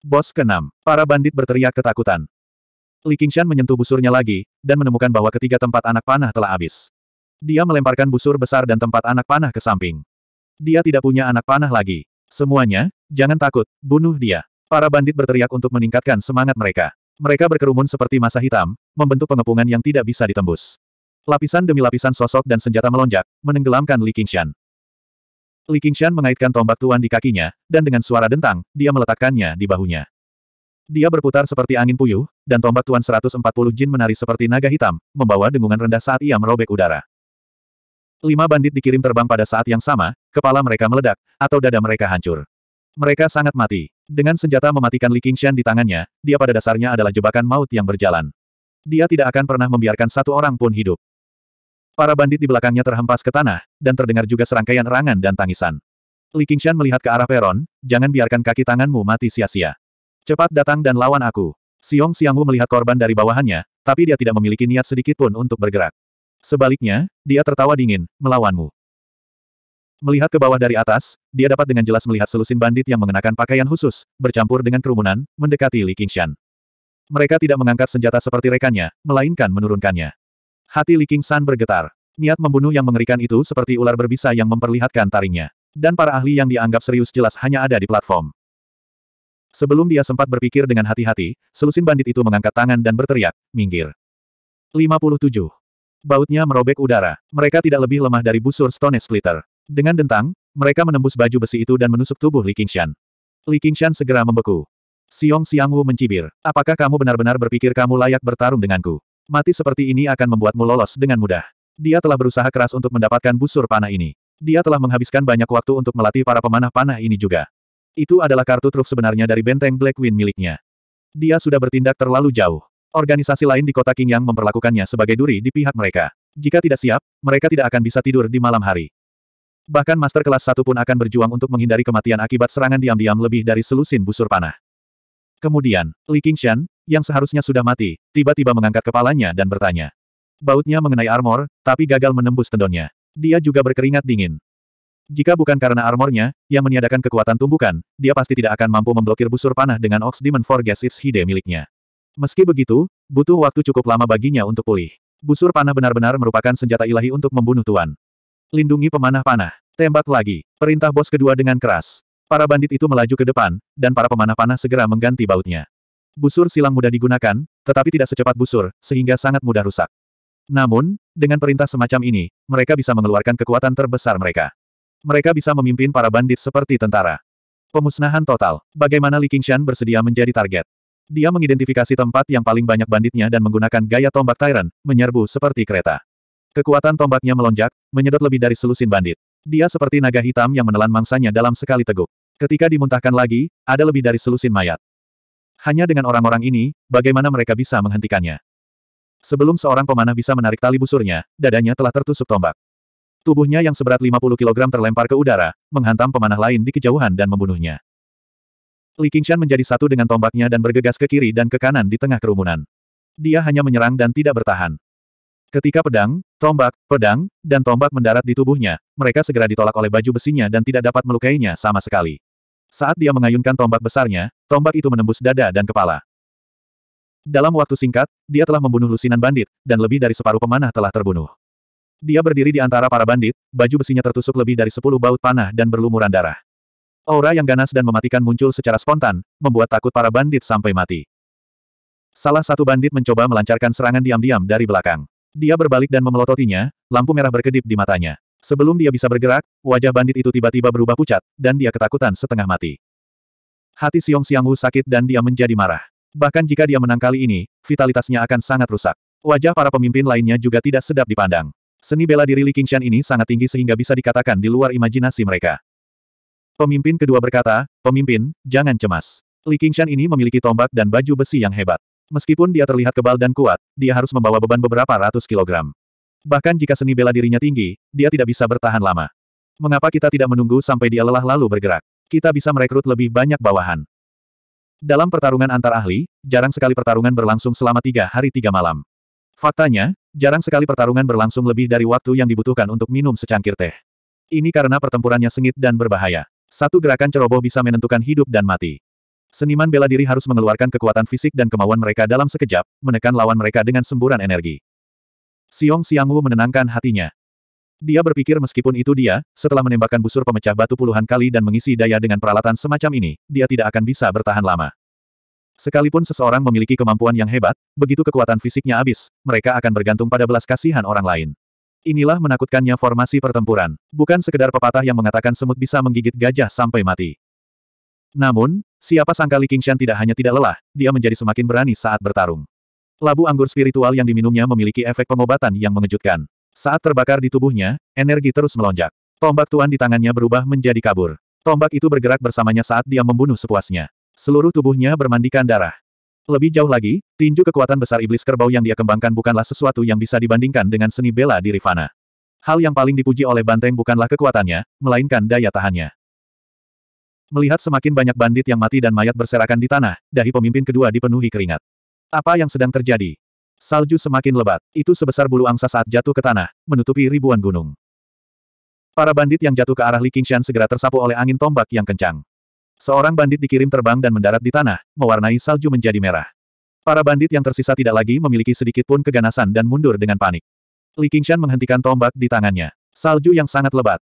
Speaker 1: Bos keenam. Para bandit berteriak ketakutan. Li Qingshan menyentuh busurnya lagi, dan menemukan bahwa ketiga tempat anak panah telah habis. Dia melemparkan busur besar dan tempat anak panah ke samping. Dia tidak punya anak panah lagi. Semuanya, jangan takut, bunuh dia. Para bandit berteriak untuk meningkatkan semangat mereka. Mereka berkerumun seperti masa hitam, membentuk pengepungan yang tidak bisa ditembus. Lapisan demi lapisan sosok dan senjata melonjak, menenggelamkan Li Qingshan. Li Qingshan mengaitkan tombak tuan di kakinya, dan dengan suara dentang, dia meletakkannya di bahunya. Dia berputar seperti angin puyuh, dan tombak Tuan 140 jin menari seperti naga hitam, membawa dengungan rendah saat ia merobek udara. Lima bandit dikirim terbang pada saat yang sama, kepala mereka meledak, atau dada mereka hancur. Mereka sangat mati. Dengan senjata mematikan Li Qingshan di tangannya, dia pada dasarnya adalah jebakan maut yang berjalan. Dia tidak akan pernah membiarkan satu orang pun hidup. Para bandit di belakangnya terhempas ke tanah, dan terdengar juga serangkaian rangan dan tangisan. Li Qingshan melihat ke arah Peron, jangan biarkan kaki tanganmu mati sia-sia. Cepat datang dan lawan aku. Siong Xiangwu melihat korban dari bawahannya, tapi dia tidak memiliki niat sedikit pun untuk bergerak. Sebaliknya, dia tertawa dingin, melawanmu. Melihat ke bawah dari atas, dia dapat dengan jelas melihat selusin bandit yang mengenakan pakaian khusus, bercampur dengan kerumunan, mendekati Li Qingshan. Mereka tidak mengangkat senjata seperti rekannya, melainkan menurunkannya. Hati Li Qingshan bergetar. Niat membunuh yang mengerikan itu seperti ular berbisa yang memperlihatkan taringnya. Dan para ahli yang dianggap serius jelas hanya ada di platform. Sebelum dia sempat berpikir dengan hati-hati, selusin bandit itu mengangkat tangan dan berteriak, minggir. 57. Bautnya merobek udara. Mereka tidak lebih lemah dari busur Stone Splitter. Dengan dentang, mereka menembus baju besi itu dan menusuk tubuh Li Qingshan. Li Qingshan segera membeku. Xiong Xiangwu mencibir. Apakah kamu benar-benar berpikir kamu layak bertarung denganku? Mati seperti ini akan membuatmu lolos dengan mudah. Dia telah berusaha keras untuk mendapatkan busur panah ini. Dia telah menghabiskan banyak waktu untuk melatih para pemanah panah ini juga. Itu adalah kartu truf sebenarnya dari benteng Blackwind miliknya. Dia sudah bertindak terlalu jauh. Organisasi lain di kota Qingyang memperlakukannya sebagai duri di pihak mereka. Jika tidak siap, mereka tidak akan bisa tidur di malam hari. Bahkan master kelas satu pun akan berjuang untuk menghindari kematian akibat serangan diam-diam lebih dari selusin busur panah. Kemudian, Li Qingshan, yang seharusnya sudah mati, tiba-tiba mengangkat kepalanya dan bertanya. Bautnya mengenai armor, tapi gagal menembus tendonnya. Dia juga berkeringat dingin. Jika bukan karena armornya, yang meniadakan kekuatan tumbukan, dia pasti tidak akan mampu memblokir busur panah dengan Ox Demon Forges Its Hide miliknya. Meski begitu, butuh waktu cukup lama baginya untuk pulih. Busur panah benar-benar merupakan senjata ilahi untuk membunuh Tuan. Lindungi pemanah panah. Tembak lagi. Perintah bos kedua dengan keras. Para bandit itu melaju ke depan, dan para pemanah panah segera mengganti bautnya. Busur silang mudah digunakan, tetapi tidak secepat busur, sehingga sangat mudah rusak. Namun, dengan perintah semacam ini, mereka bisa mengeluarkan kekuatan terbesar mereka. Mereka bisa memimpin para bandit seperti tentara. Pemusnahan total. Bagaimana Li Qingshan bersedia menjadi target? Dia mengidentifikasi tempat yang paling banyak banditnya dan menggunakan gaya tombak Tyrant, menyerbu seperti kereta. Kekuatan tombaknya melonjak, menyedot lebih dari selusin bandit. Dia seperti naga hitam yang menelan mangsanya dalam sekali teguk. Ketika dimuntahkan lagi, ada lebih dari selusin mayat. Hanya dengan orang-orang ini, bagaimana mereka bisa menghentikannya? Sebelum seorang pemanah bisa menarik tali busurnya, dadanya telah tertusuk tombak. Tubuhnya yang seberat 50 kg terlempar ke udara, menghantam pemanah lain di kejauhan dan membunuhnya. Li Qingshan menjadi satu dengan tombaknya dan bergegas ke kiri dan ke kanan di tengah kerumunan. Dia hanya menyerang dan tidak bertahan. Ketika pedang, tombak, pedang, dan tombak mendarat di tubuhnya, mereka segera ditolak oleh baju besinya dan tidak dapat melukainya sama sekali. Saat dia mengayunkan tombak besarnya, tombak itu menembus dada dan kepala. Dalam waktu singkat, dia telah membunuh lusinan bandit, dan lebih dari separuh pemanah telah terbunuh. Dia berdiri di antara para bandit, baju besinya tertusuk lebih dari sepuluh baut panah dan berlumuran darah. Aura yang ganas dan mematikan muncul secara spontan, membuat takut para bandit sampai mati. Salah satu bandit mencoba melancarkan serangan diam-diam dari belakang. Dia berbalik dan memelototinya, lampu merah berkedip di matanya. Sebelum dia bisa bergerak, wajah bandit itu tiba-tiba berubah pucat, dan dia ketakutan setengah mati. Hati Siang Xiangwu sakit dan dia menjadi marah. Bahkan jika dia menang kali ini, vitalitasnya akan sangat rusak. Wajah para pemimpin lainnya juga tidak sedap dipandang. Seni bela diri Li Qingshan ini sangat tinggi sehingga bisa dikatakan di luar imajinasi mereka. Pemimpin kedua berkata, pemimpin, jangan cemas. Li Qingshan ini memiliki tombak dan baju besi yang hebat. Meskipun dia terlihat kebal dan kuat, dia harus membawa beban beberapa ratus kilogram. Bahkan jika seni bela dirinya tinggi, dia tidak bisa bertahan lama. Mengapa kita tidak menunggu sampai dia lelah lalu bergerak? Kita bisa merekrut lebih banyak bawahan. Dalam pertarungan antar ahli, jarang sekali pertarungan berlangsung selama tiga hari tiga malam. Faktanya, jarang sekali pertarungan berlangsung lebih dari waktu yang dibutuhkan untuk minum secangkir teh. Ini karena pertempurannya sengit dan berbahaya. Satu gerakan ceroboh bisa menentukan hidup dan mati. Seniman bela diri harus mengeluarkan kekuatan fisik dan kemauan mereka dalam sekejap, menekan lawan mereka dengan semburan energi. Siong Siang Wu menenangkan hatinya. Dia berpikir meskipun itu dia, setelah menembakkan busur pemecah batu puluhan kali dan mengisi daya dengan peralatan semacam ini, dia tidak akan bisa bertahan lama. Sekalipun seseorang memiliki kemampuan yang hebat, begitu kekuatan fisiknya habis, mereka akan bergantung pada belas kasihan orang lain. Inilah menakutkannya formasi pertempuran, bukan sekedar pepatah yang mengatakan semut bisa menggigit gajah sampai mati. Namun, siapa sangka Li Qingshan tidak hanya tidak lelah, dia menjadi semakin berani saat bertarung. Labu anggur spiritual yang diminumnya memiliki efek pengobatan yang mengejutkan. Saat terbakar di tubuhnya, energi terus melonjak. Tombak tuan di tangannya berubah menjadi kabur. Tombak itu bergerak bersamanya saat dia membunuh sepuasnya. Seluruh tubuhnya bermandikan darah. Lebih jauh lagi, tinju kekuatan besar iblis kerbau yang dia kembangkan bukanlah sesuatu yang bisa dibandingkan dengan seni bela diri Fana. Hal yang paling dipuji oleh Banteng bukanlah kekuatannya, melainkan daya tahannya. Melihat semakin banyak bandit yang mati dan mayat berserakan di tanah, dahi pemimpin kedua dipenuhi keringat. Apa yang sedang terjadi? Salju semakin lebat, itu sebesar bulu angsa saat jatuh ke tanah, menutupi ribuan gunung. Para bandit yang jatuh ke arah Li Qingshan segera tersapu oleh angin tombak yang kencang. Seorang bandit dikirim terbang dan mendarat di tanah, mewarnai salju menjadi merah. Para bandit yang tersisa tidak lagi memiliki sedikit pun keganasan dan mundur dengan panik. Li Qingshan menghentikan tombak di tangannya. Salju yang sangat lebat.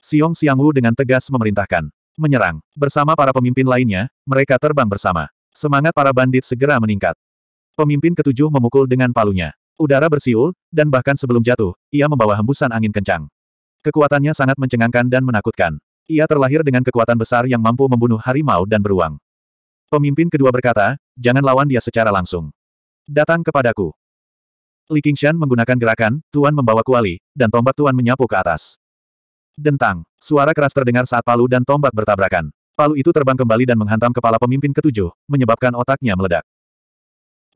Speaker 1: Xiong Xiangwu dengan tegas memerintahkan. Menyerang. Bersama para pemimpin lainnya, mereka terbang bersama. Semangat para bandit segera meningkat. Pemimpin ketujuh memukul dengan palunya. Udara bersiul, dan bahkan sebelum jatuh, ia membawa hembusan angin kencang. Kekuatannya sangat mencengangkan dan menakutkan. Ia terlahir dengan kekuatan besar yang mampu membunuh harimau dan beruang. Pemimpin kedua berkata, jangan lawan dia secara langsung. Datang kepadaku. Li Qingshan menggunakan gerakan, Tuan membawa kuali, dan tombak Tuan menyapu ke atas. Dentang, suara keras terdengar saat palu dan tombak bertabrakan. Palu itu terbang kembali dan menghantam kepala pemimpin ketujuh, menyebabkan otaknya meledak.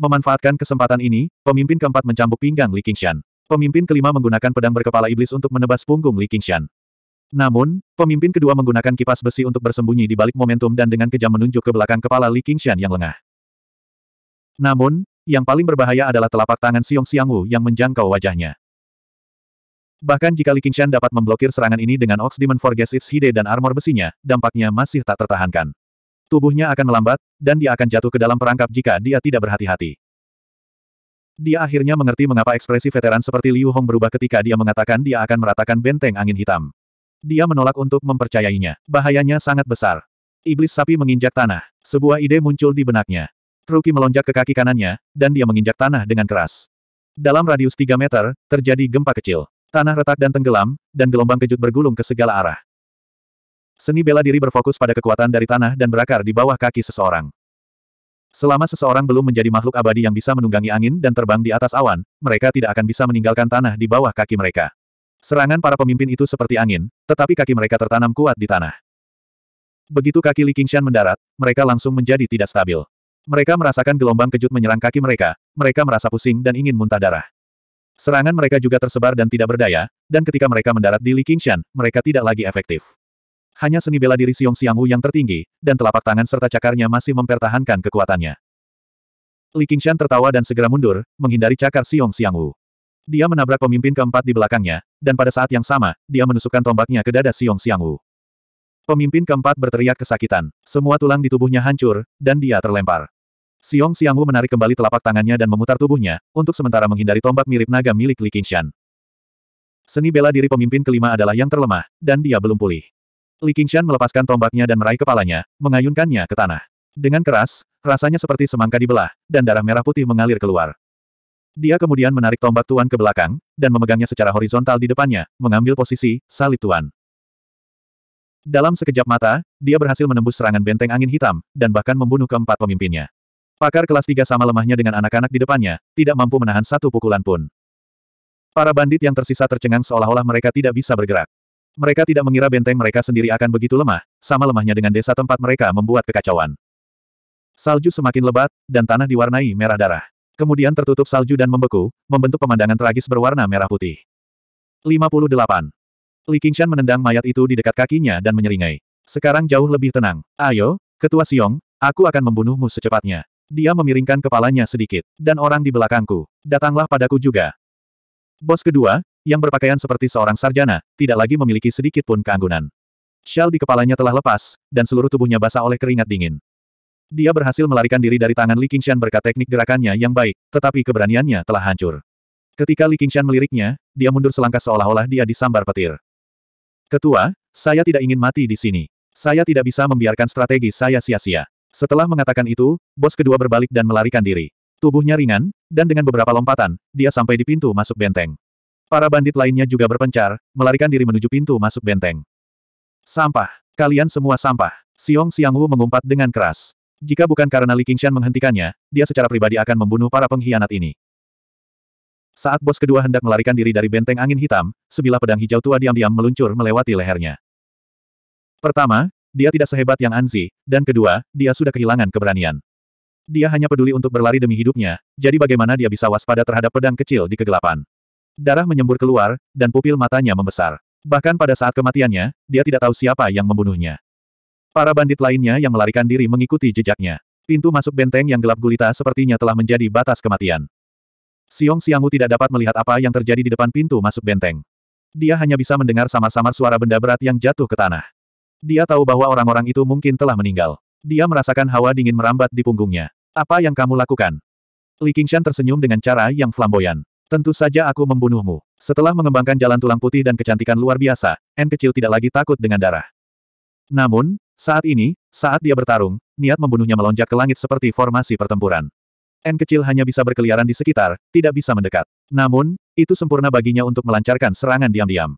Speaker 1: Memanfaatkan kesempatan ini, pemimpin keempat mencambuk pinggang Li Qingshan. Pemimpin kelima menggunakan pedang berkepala iblis untuk menebas punggung Li Qingshan. Namun, pemimpin kedua menggunakan kipas besi untuk bersembunyi di balik momentum dan dengan kejam menunjuk ke belakang kepala Li Qingshan yang lengah. Namun, yang paling berbahaya adalah telapak tangan Xiong Xiangwu yang menjangkau wajahnya. Bahkan jika Li Qingshan dapat memblokir serangan ini dengan Ox Demon Forges Its Hide dan armor besinya, dampaknya masih tak tertahankan. Tubuhnya akan melambat, dan dia akan jatuh ke dalam perangkap jika dia tidak berhati-hati. Dia akhirnya mengerti mengapa ekspresi veteran seperti Liu Hong berubah ketika dia mengatakan dia akan meratakan benteng angin hitam. Dia menolak untuk mempercayainya. Bahayanya sangat besar. Iblis sapi menginjak tanah. Sebuah ide muncul di benaknya. Ruki melonjak ke kaki kanannya, dan dia menginjak tanah dengan keras. Dalam radius 3 meter, terjadi gempa kecil. Tanah retak dan tenggelam, dan gelombang kejut bergulung ke segala arah. Seni bela diri berfokus pada kekuatan dari tanah dan berakar di bawah kaki seseorang. Selama seseorang belum menjadi makhluk abadi yang bisa menunggangi angin dan terbang di atas awan, mereka tidak akan bisa meninggalkan tanah di bawah kaki mereka. Serangan para pemimpin itu seperti angin, tetapi kaki mereka tertanam kuat di tanah. Begitu kaki Li Qingshan mendarat, mereka langsung menjadi tidak stabil. Mereka merasakan gelombang kejut menyerang kaki mereka, mereka merasa pusing dan ingin muntah darah. Serangan mereka juga tersebar dan tidak berdaya, dan ketika mereka mendarat di Li Qingshan, mereka tidak lagi efektif. Hanya seni bela diri Xiong Xiangwu yang tertinggi, dan telapak tangan serta cakarnya masih mempertahankan kekuatannya. Li Qingshan tertawa dan segera mundur, menghindari cakar Xiong Xiangwu. Dia menabrak pemimpin keempat di belakangnya, dan pada saat yang sama, dia menusukkan tombaknya ke dada Xiong Xiangwu. Pemimpin keempat berteriak kesakitan, semua tulang di tubuhnya hancur, dan dia terlempar. Xiong Xiangwu menarik kembali telapak tangannya dan memutar tubuhnya, untuk sementara menghindari tombak mirip naga milik Li Qingshan. Seni bela diri pemimpin kelima adalah yang terlemah, dan dia belum pulih. Li Qingshan melepaskan tombaknya dan meraih kepalanya, mengayunkannya ke tanah. Dengan keras, rasanya seperti semangka dibelah, dan darah merah putih mengalir keluar. Dia kemudian menarik tombak Tuan ke belakang, dan memegangnya secara horizontal di depannya, mengambil posisi, salib Tuan. Dalam sekejap mata, dia berhasil menembus serangan benteng angin hitam, dan bahkan membunuh keempat pemimpinnya. Pakar kelas tiga sama lemahnya dengan anak-anak di depannya, tidak mampu menahan satu pukulan pun. Para bandit yang tersisa tercengang seolah-olah mereka tidak bisa bergerak. Mereka tidak mengira benteng mereka sendiri akan begitu lemah, sama lemahnya dengan desa tempat mereka membuat kekacauan. Salju semakin lebat, dan tanah diwarnai merah darah. Kemudian tertutup salju dan membeku, membentuk pemandangan tragis berwarna merah putih. 58. Li Qingshan menendang mayat itu di dekat kakinya dan menyeringai. Sekarang jauh lebih tenang. Ayo, Ketua Siong, aku akan membunuhmu secepatnya. Dia memiringkan kepalanya sedikit. Dan orang di belakangku. Datanglah padaku juga. Bos kedua, yang berpakaian seperti seorang sarjana, tidak lagi memiliki sedikit pun keanggunan. Shell di kepalanya telah lepas, dan seluruh tubuhnya basah oleh keringat dingin. Dia berhasil melarikan diri dari tangan Li Qingshan berkat teknik gerakannya yang baik, tetapi keberaniannya telah hancur. Ketika Li Qingshan meliriknya, dia mundur selangkah seolah-olah dia disambar petir. Ketua, saya tidak ingin mati di sini. Saya tidak bisa membiarkan strategi saya sia-sia. Setelah mengatakan itu, bos kedua berbalik dan melarikan diri. Tubuhnya ringan, dan dengan beberapa lompatan, dia sampai di pintu masuk benteng. Para bandit lainnya juga berpencar, melarikan diri menuju pintu masuk benteng. Sampah! Kalian semua sampah! Siong Siangwu mengumpat dengan keras. Jika bukan karena Li Qingshan menghentikannya, dia secara pribadi akan membunuh para pengkhianat ini. Saat bos kedua hendak melarikan diri dari benteng angin hitam, sebilah pedang hijau tua diam-diam meluncur melewati lehernya. Pertama, dia tidak sehebat yang Anzi, dan kedua, dia sudah kehilangan keberanian. Dia hanya peduli untuk berlari demi hidupnya, jadi bagaimana dia bisa waspada terhadap pedang kecil di kegelapan. Darah menyembur keluar, dan pupil matanya membesar. Bahkan pada saat kematiannya, dia tidak tahu siapa yang membunuhnya. Para bandit lainnya yang melarikan diri mengikuti jejaknya. Pintu masuk benteng yang gelap gulita sepertinya telah menjadi batas kematian. Siong Siangu tidak dapat melihat apa yang terjadi di depan pintu masuk benteng. Dia hanya bisa mendengar samar-samar suara benda berat yang jatuh ke tanah. Dia tahu bahwa orang-orang itu mungkin telah meninggal. Dia merasakan hawa dingin merambat di punggungnya. Apa yang kamu lakukan? Li Qingshan tersenyum dengan cara yang flamboyan. Tentu saja aku membunuhmu. Setelah mengembangkan jalan tulang putih dan kecantikan luar biasa, N kecil tidak lagi takut dengan darah. Namun, saat ini, saat dia bertarung, niat membunuhnya melonjak ke langit seperti formasi pertempuran. N kecil hanya bisa berkeliaran di sekitar, tidak bisa mendekat. Namun, itu sempurna baginya untuk melancarkan serangan diam-diam.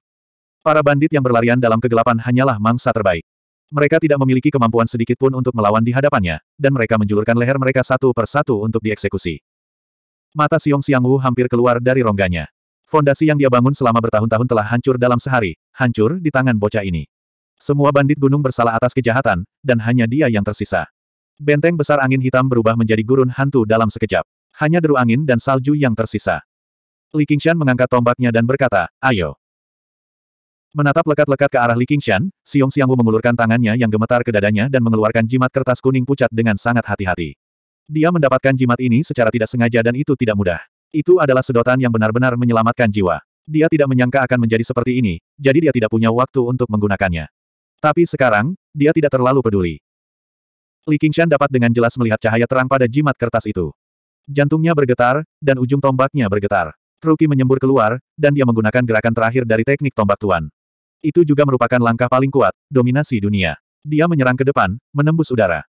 Speaker 1: Para bandit yang berlarian dalam kegelapan hanyalah mangsa terbaik. Mereka tidak memiliki kemampuan sedikit pun untuk melawan di hadapannya, dan mereka menjulurkan leher mereka satu per satu untuk dieksekusi. Mata Siong Siang Wu hampir keluar dari rongganya. Fondasi yang dia bangun selama bertahun-tahun telah hancur dalam sehari, hancur di tangan bocah ini. Semua bandit gunung bersalah atas kejahatan, dan hanya dia yang tersisa. Benteng besar angin hitam berubah menjadi gurun hantu dalam sekejap. Hanya deru angin dan salju yang tersisa. Li Qingshan mengangkat tombaknya dan berkata, ayo. Menatap lekat-lekat ke arah Li Qingshan, Xiong Xiangwu mengulurkan tangannya yang gemetar ke dadanya dan mengeluarkan jimat kertas kuning pucat dengan sangat hati-hati. Dia mendapatkan jimat ini secara tidak sengaja dan itu tidak mudah. Itu adalah sedotan yang benar-benar menyelamatkan jiwa. Dia tidak menyangka akan menjadi seperti ini, jadi dia tidak punya waktu untuk menggunakannya. Tapi sekarang, dia tidak terlalu peduli. Li Qingshan dapat dengan jelas melihat cahaya terang pada jimat kertas itu. Jantungnya bergetar, dan ujung tombaknya bergetar. Truki menyembur keluar, dan dia menggunakan gerakan terakhir dari teknik tombak tuan. Itu juga merupakan langkah paling kuat, dominasi dunia. Dia menyerang ke depan, menembus udara.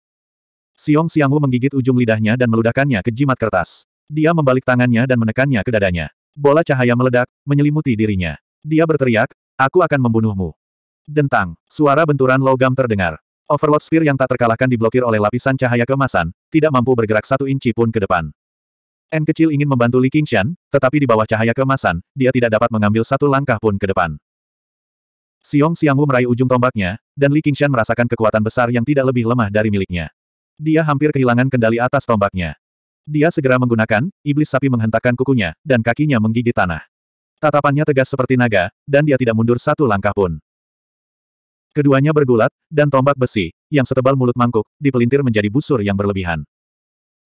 Speaker 1: Xiong Xiangwu menggigit ujung lidahnya dan meludahkannya ke jimat kertas. Dia membalik tangannya dan menekannya ke dadanya. Bola cahaya meledak, menyelimuti dirinya. Dia berteriak, aku akan membunuhmu. Dentang, suara benturan logam terdengar. Overload Spear yang tak terkalahkan diblokir oleh lapisan cahaya kemasan, tidak mampu bergerak satu inci pun ke depan. N kecil ingin membantu Li Qingshan, tetapi di bawah cahaya kemasan, dia tidak dapat mengambil satu langkah pun ke depan. Xiong Xiangwu meraih ujung tombaknya, dan Li Qingshan merasakan kekuatan besar yang tidak lebih lemah dari miliknya. Dia hampir kehilangan kendali atas tombaknya. Dia segera menggunakan, iblis sapi menghentakkan kukunya, dan kakinya menggigit tanah. Tatapannya tegas seperti naga, dan dia tidak mundur satu langkah pun. Keduanya bergulat, dan tombak besi, yang setebal mulut mangkuk, dipelintir menjadi busur yang berlebihan.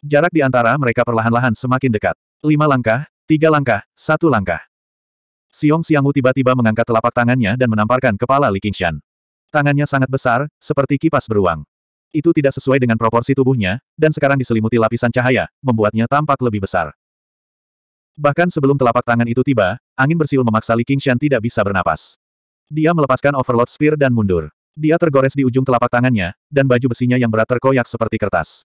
Speaker 1: Jarak di antara mereka perlahan-lahan semakin dekat. Lima langkah, tiga langkah, satu langkah. Siong Siangwu tiba-tiba mengangkat telapak tangannya dan menamparkan kepala Li Qingshan. Tangannya sangat besar, seperti kipas beruang. Itu tidak sesuai dengan proporsi tubuhnya, dan sekarang diselimuti lapisan cahaya, membuatnya tampak lebih besar. Bahkan sebelum telapak tangan itu tiba, angin bersiul memaksa Li Qingshan tidak bisa bernapas. Dia melepaskan overload Spear dan mundur. Dia tergores di ujung telapak tangannya, dan baju besinya yang berat terkoyak seperti kertas.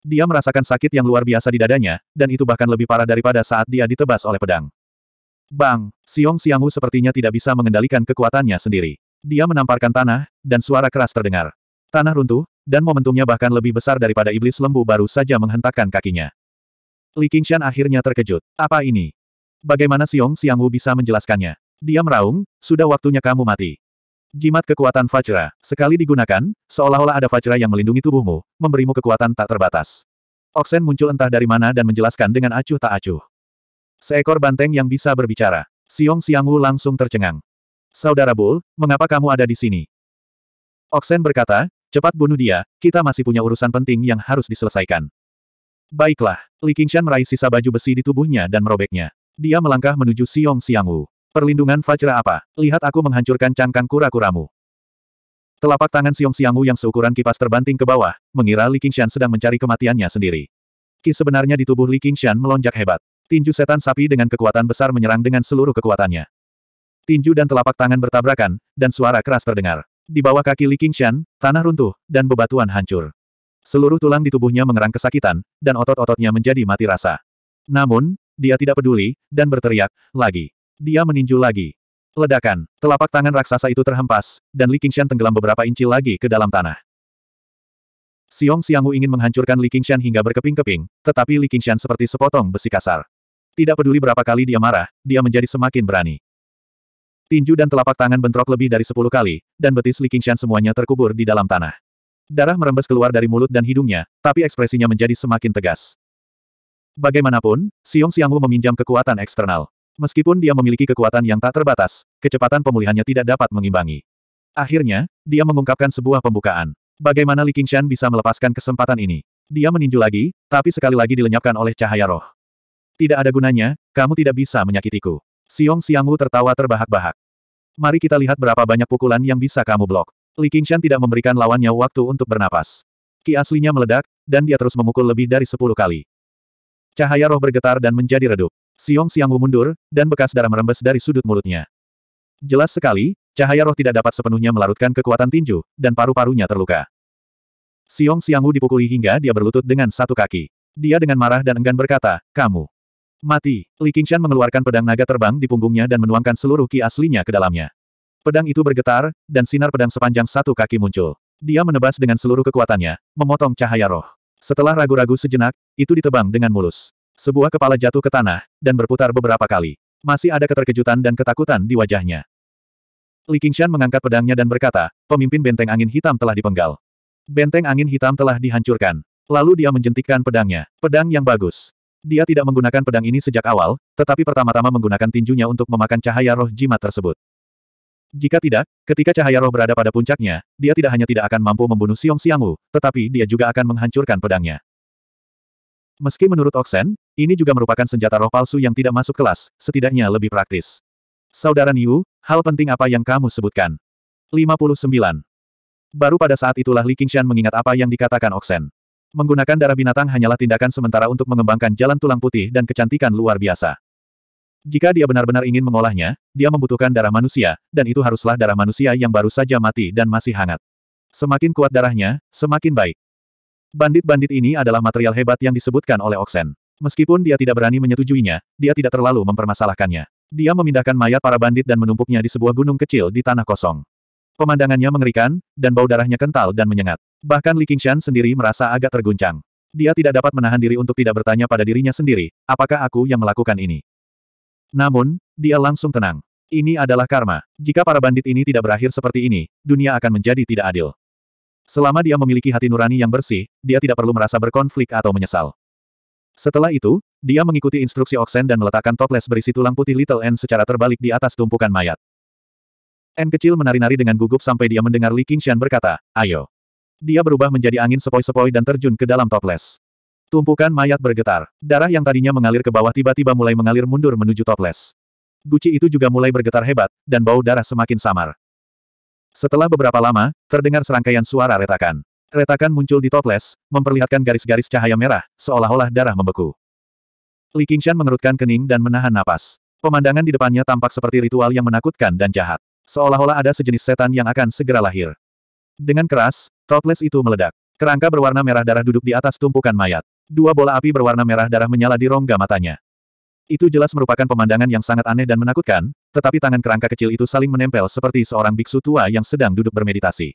Speaker 1: Dia merasakan sakit yang luar biasa di dadanya, dan itu bahkan lebih parah daripada saat dia ditebas oleh pedang. Bang! Xiong Xiangwu sepertinya tidak bisa mengendalikan kekuatannya sendiri. Dia menamparkan tanah, dan suara keras terdengar. Tanah runtuh, dan momentumnya bahkan lebih besar daripada iblis lembu baru saja menghentakkan kakinya. Li Qingshan akhirnya terkejut. Apa ini? Bagaimana Xiong Xiangwu bisa menjelaskannya? Dia meraung, sudah waktunya kamu mati. Jimat kekuatan Fajra, sekali digunakan, seolah-olah ada Fajra yang melindungi tubuhmu, memberimu kekuatan tak terbatas. Oksen muncul entah dari mana dan menjelaskan dengan acuh tak acuh. Seekor banteng yang bisa berbicara. Siong Wu langsung tercengang. Saudara Bull, mengapa kamu ada di sini? Oksen berkata, cepat bunuh dia, kita masih punya urusan penting yang harus diselesaikan. Baiklah, Li Qingshan meraih sisa baju besi di tubuhnya dan merobeknya. Dia melangkah menuju Siong Wu. Perlindungan Fajra apa? Lihat aku menghancurkan cangkang kura-kuramu. Telapak tangan Siung Siangu yang seukuran kipas terbanting ke bawah, mengira Li Qingshan sedang mencari kematiannya sendiri. Ki sebenarnya di tubuh Li Qingshan melonjak hebat. Tinju setan sapi dengan kekuatan besar menyerang dengan seluruh kekuatannya. Tinju dan telapak tangan bertabrakan, dan suara keras terdengar. Di bawah kaki Li Qingshan, tanah runtuh, dan bebatuan hancur. Seluruh tulang di tubuhnya mengerang kesakitan, dan otot-ototnya menjadi mati rasa. Namun, dia tidak peduli, dan berteriak, lagi. Dia meninju lagi. Ledakan, telapak tangan raksasa itu terhempas, dan Li Qingshan tenggelam beberapa inci lagi ke dalam tanah. Xiong Xiangwu ingin menghancurkan Li Qingshan hingga berkeping-keping, tetapi Li Qingshan seperti sepotong besi kasar. Tidak peduli berapa kali dia marah, dia menjadi semakin berani. Tinju dan telapak tangan bentrok lebih dari sepuluh kali, dan betis Li Qingshan semuanya terkubur di dalam tanah. Darah merembes keluar dari mulut dan hidungnya, tapi ekspresinya menjadi semakin tegas. Bagaimanapun, Xiong Xiangwu meminjam kekuatan eksternal. Meskipun dia memiliki kekuatan yang tak terbatas, kecepatan pemulihannya tidak dapat mengimbangi. Akhirnya, dia mengungkapkan sebuah pembukaan. Bagaimana Li Qingshan bisa melepaskan kesempatan ini? Dia meninju lagi, tapi sekali lagi dilenyapkan oleh cahaya roh. Tidak ada gunanya, kamu tidak bisa menyakitiku. Siong Xiangwu tertawa terbahak-bahak. Mari kita lihat berapa banyak pukulan yang bisa kamu blok. Li Qingshan tidak memberikan lawannya waktu untuk bernapas. Ki aslinya meledak, dan dia terus memukul lebih dari sepuluh kali. Cahaya roh bergetar dan menjadi redup. Siong Xiangwu mundur, dan bekas darah merembes dari sudut mulutnya. Jelas sekali, cahaya roh tidak dapat sepenuhnya melarutkan kekuatan tinju, dan paru-parunya terluka. Siong Xiangwu dipukuli hingga dia berlutut dengan satu kaki. Dia dengan marah dan enggan berkata, kamu. Mati, Li Qingshan mengeluarkan pedang naga terbang di punggungnya dan menuangkan seluruh ki aslinya ke dalamnya. Pedang itu bergetar, dan sinar pedang sepanjang satu kaki muncul. Dia menebas dengan seluruh kekuatannya, memotong cahaya roh. Setelah ragu-ragu sejenak, itu ditebang dengan mulus. Sebuah kepala jatuh ke tanah, dan berputar beberapa kali. Masih ada keterkejutan dan ketakutan di wajahnya. Li Qingshan mengangkat pedangnya dan berkata, pemimpin benteng angin hitam telah dipenggal. Benteng angin hitam telah dihancurkan. Lalu dia menjentikkan pedangnya. Pedang yang bagus. Dia tidak menggunakan pedang ini sejak awal, tetapi pertama-tama menggunakan tinjunya untuk memakan cahaya roh jimat tersebut. Jika tidak, ketika cahaya roh berada pada puncaknya, dia tidak hanya tidak akan mampu membunuh Siong Siangwu, tetapi dia juga akan menghancurkan pedangnya. Meski menurut Oksen, ini juga merupakan senjata roh palsu yang tidak masuk kelas, setidaknya lebih praktis. Saudara Niu, hal penting apa yang kamu sebutkan? 59. Baru pada saat itulah Li Qingshan mengingat apa yang dikatakan Oksen. Menggunakan darah binatang hanyalah tindakan sementara untuk mengembangkan jalan tulang putih dan kecantikan luar biasa. Jika dia benar-benar ingin mengolahnya, dia membutuhkan darah manusia, dan itu haruslah darah manusia yang baru saja mati dan masih hangat. Semakin kuat darahnya, semakin baik. Bandit-bandit ini adalah material hebat yang disebutkan oleh Oksen. Meskipun dia tidak berani menyetujuinya, dia tidak terlalu mempermasalahkannya. Dia memindahkan mayat para bandit dan menumpuknya di sebuah gunung kecil di tanah kosong. Pemandangannya mengerikan, dan bau darahnya kental dan menyengat. Bahkan Li Qingshan sendiri merasa agak terguncang. Dia tidak dapat menahan diri untuk tidak bertanya pada dirinya sendiri, apakah aku yang melakukan ini. Namun, dia langsung tenang. Ini adalah karma. Jika para bandit ini tidak berakhir seperti ini, dunia akan menjadi tidak adil. Selama dia memiliki hati nurani yang bersih, dia tidak perlu merasa berkonflik atau menyesal. Setelah itu, dia mengikuti instruksi Oxen dan meletakkan toples berisi tulang putih Little N secara terbalik di atas tumpukan mayat. N kecil menari-nari dengan gugup sampai dia mendengar Li Qingshan berkata, ayo. Dia berubah menjadi angin sepoi-sepoi dan terjun ke dalam toples. Tumpukan mayat bergetar. Darah yang tadinya mengalir ke bawah tiba-tiba mulai mengalir mundur menuju toples. Guci itu juga mulai bergetar hebat, dan bau darah semakin samar. Setelah beberapa lama, terdengar serangkaian suara retakan. Retakan muncul di toples, memperlihatkan garis-garis cahaya merah, seolah-olah darah membeku. Li Qingshan mengerutkan kening dan menahan napas. Pemandangan di depannya tampak seperti ritual yang menakutkan dan jahat. Seolah-olah ada sejenis setan yang akan segera lahir. Dengan keras, toples itu meledak. Kerangka berwarna merah darah duduk di atas tumpukan mayat. Dua bola api berwarna merah darah menyala di rongga matanya. Itu jelas merupakan pemandangan yang sangat aneh dan menakutkan, tetapi tangan kerangka kecil itu saling menempel seperti seorang biksu tua yang sedang duduk bermeditasi.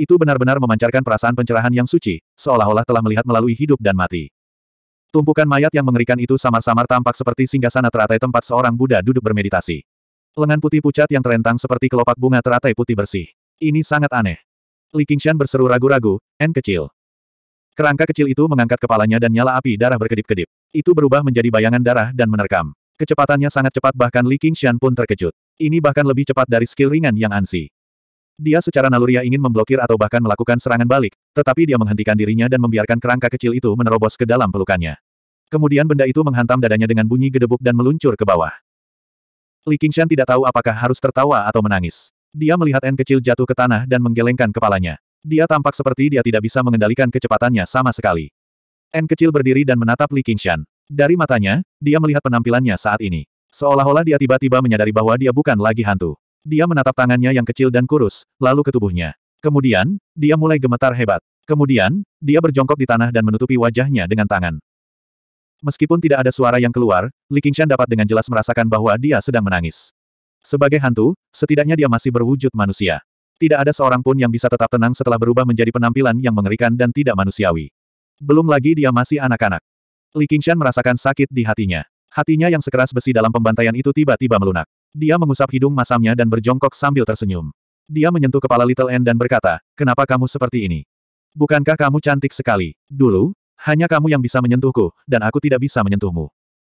Speaker 1: Itu benar-benar memancarkan perasaan pencerahan yang suci, seolah-olah telah melihat melalui hidup dan mati. Tumpukan mayat yang mengerikan itu samar-samar tampak seperti singgasana teratai tempat seorang Buddha duduk bermeditasi. Lengan putih pucat yang terentang seperti kelopak bunga teratai putih bersih. Ini sangat aneh. Li Qingshan berseru ragu-ragu, N kecil. Kerangka kecil itu mengangkat kepalanya dan nyala api darah berkedip-kedip. Itu berubah menjadi bayangan darah dan menerkam. Kecepatannya sangat cepat bahkan Li Qingshan pun terkejut. Ini bahkan lebih cepat dari skill ringan yang Ansi. Dia secara naluria ingin memblokir atau bahkan melakukan serangan balik, tetapi dia menghentikan dirinya dan membiarkan kerangka kecil itu menerobos ke dalam pelukannya. Kemudian benda itu menghantam dadanya dengan bunyi gedebuk dan meluncur ke bawah. Li Qingshan tidak tahu apakah harus tertawa atau menangis. Dia melihat N kecil jatuh ke tanah dan menggelengkan kepalanya. Dia tampak seperti dia tidak bisa mengendalikan kecepatannya sama sekali. N kecil berdiri dan menatap Li Qingshan. Dari matanya, dia melihat penampilannya saat ini. Seolah-olah dia tiba-tiba menyadari bahwa dia bukan lagi hantu. Dia menatap tangannya yang kecil dan kurus, lalu ke tubuhnya. Kemudian, dia mulai gemetar hebat. Kemudian, dia berjongkok di tanah dan menutupi wajahnya dengan tangan. Meskipun tidak ada suara yang keluar, Li Qingshan dapat dengan jelas merasakan bahwa dia sedang menangis. Sebagai hantu, setidaknya dia masih berwujud manusia. Tidak ada seorang pun yang bisa tetap tenang setelah berubah menjadi penampilan yang mengerikan dan tidak manusiawi. Belum lagi dia masih anak-anak. Li Qingshan merasakan sakit di hatinya. Hatinya yang sekeras besi dalam pembantaian itu tiba-tiba melunak. Dia mengusap hidung masamnya dan berjongkok sambil tersenyum. Dia menyentuh kepala Little N dan berkata, kenapa kamu seperti ini? Bukankah kamu cantik sekali? Dulu, hanya kamu yang bisa menyentuhku, dan aku tidak bisa menyentuhmu.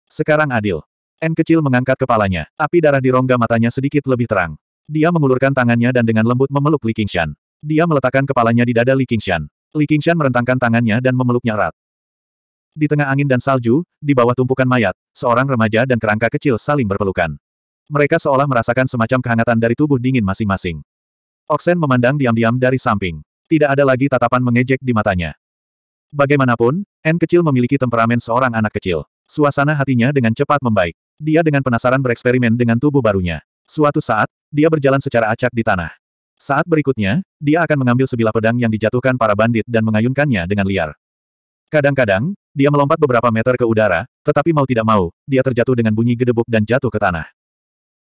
Speaker 1: Sekarang adil. N kecil mengangkat kepalanya, api darah di rongga matanya sedikit lebih terang. Dia mengulurkan tangannya dan dengan lembut memeluk Li Qingshan. Dia meletakkan kepalanya di dada Li Qingshan. Li Qingshan merentangkan tangannya dan memeluknya erat. Di tengah angin dan salju, di bawah tumpukan mayat, seorang remaja dan kerangka kecil saling berpelukan. Mereka seolah merasakan semacam kehangatan dari tubuh dingin masing-masing. Oksen memandang diam-diam dari samping. Tidak ada lagi tatapan mengejek di matanya. Bagaimanapun, N kecil memiliki temperamen seorang anak kecil. Suasana hatinya dengan cepat membaik. Dia dengan penasaran bereksperimen dengan tubuh barunya. Suatu saat, dia berjalan secara acak di tanah. Saat berikutnya, dia akan mengambil sebilah pedang yang dijatuhkan para bandit dan mengayunkannya dengan liar. Kadang-kadang, dia melompat beberapa meter ke udara, tetapi mau tidak mau, dia terjatuh dengan bunyi gedebuk dan jatuh ke tanah.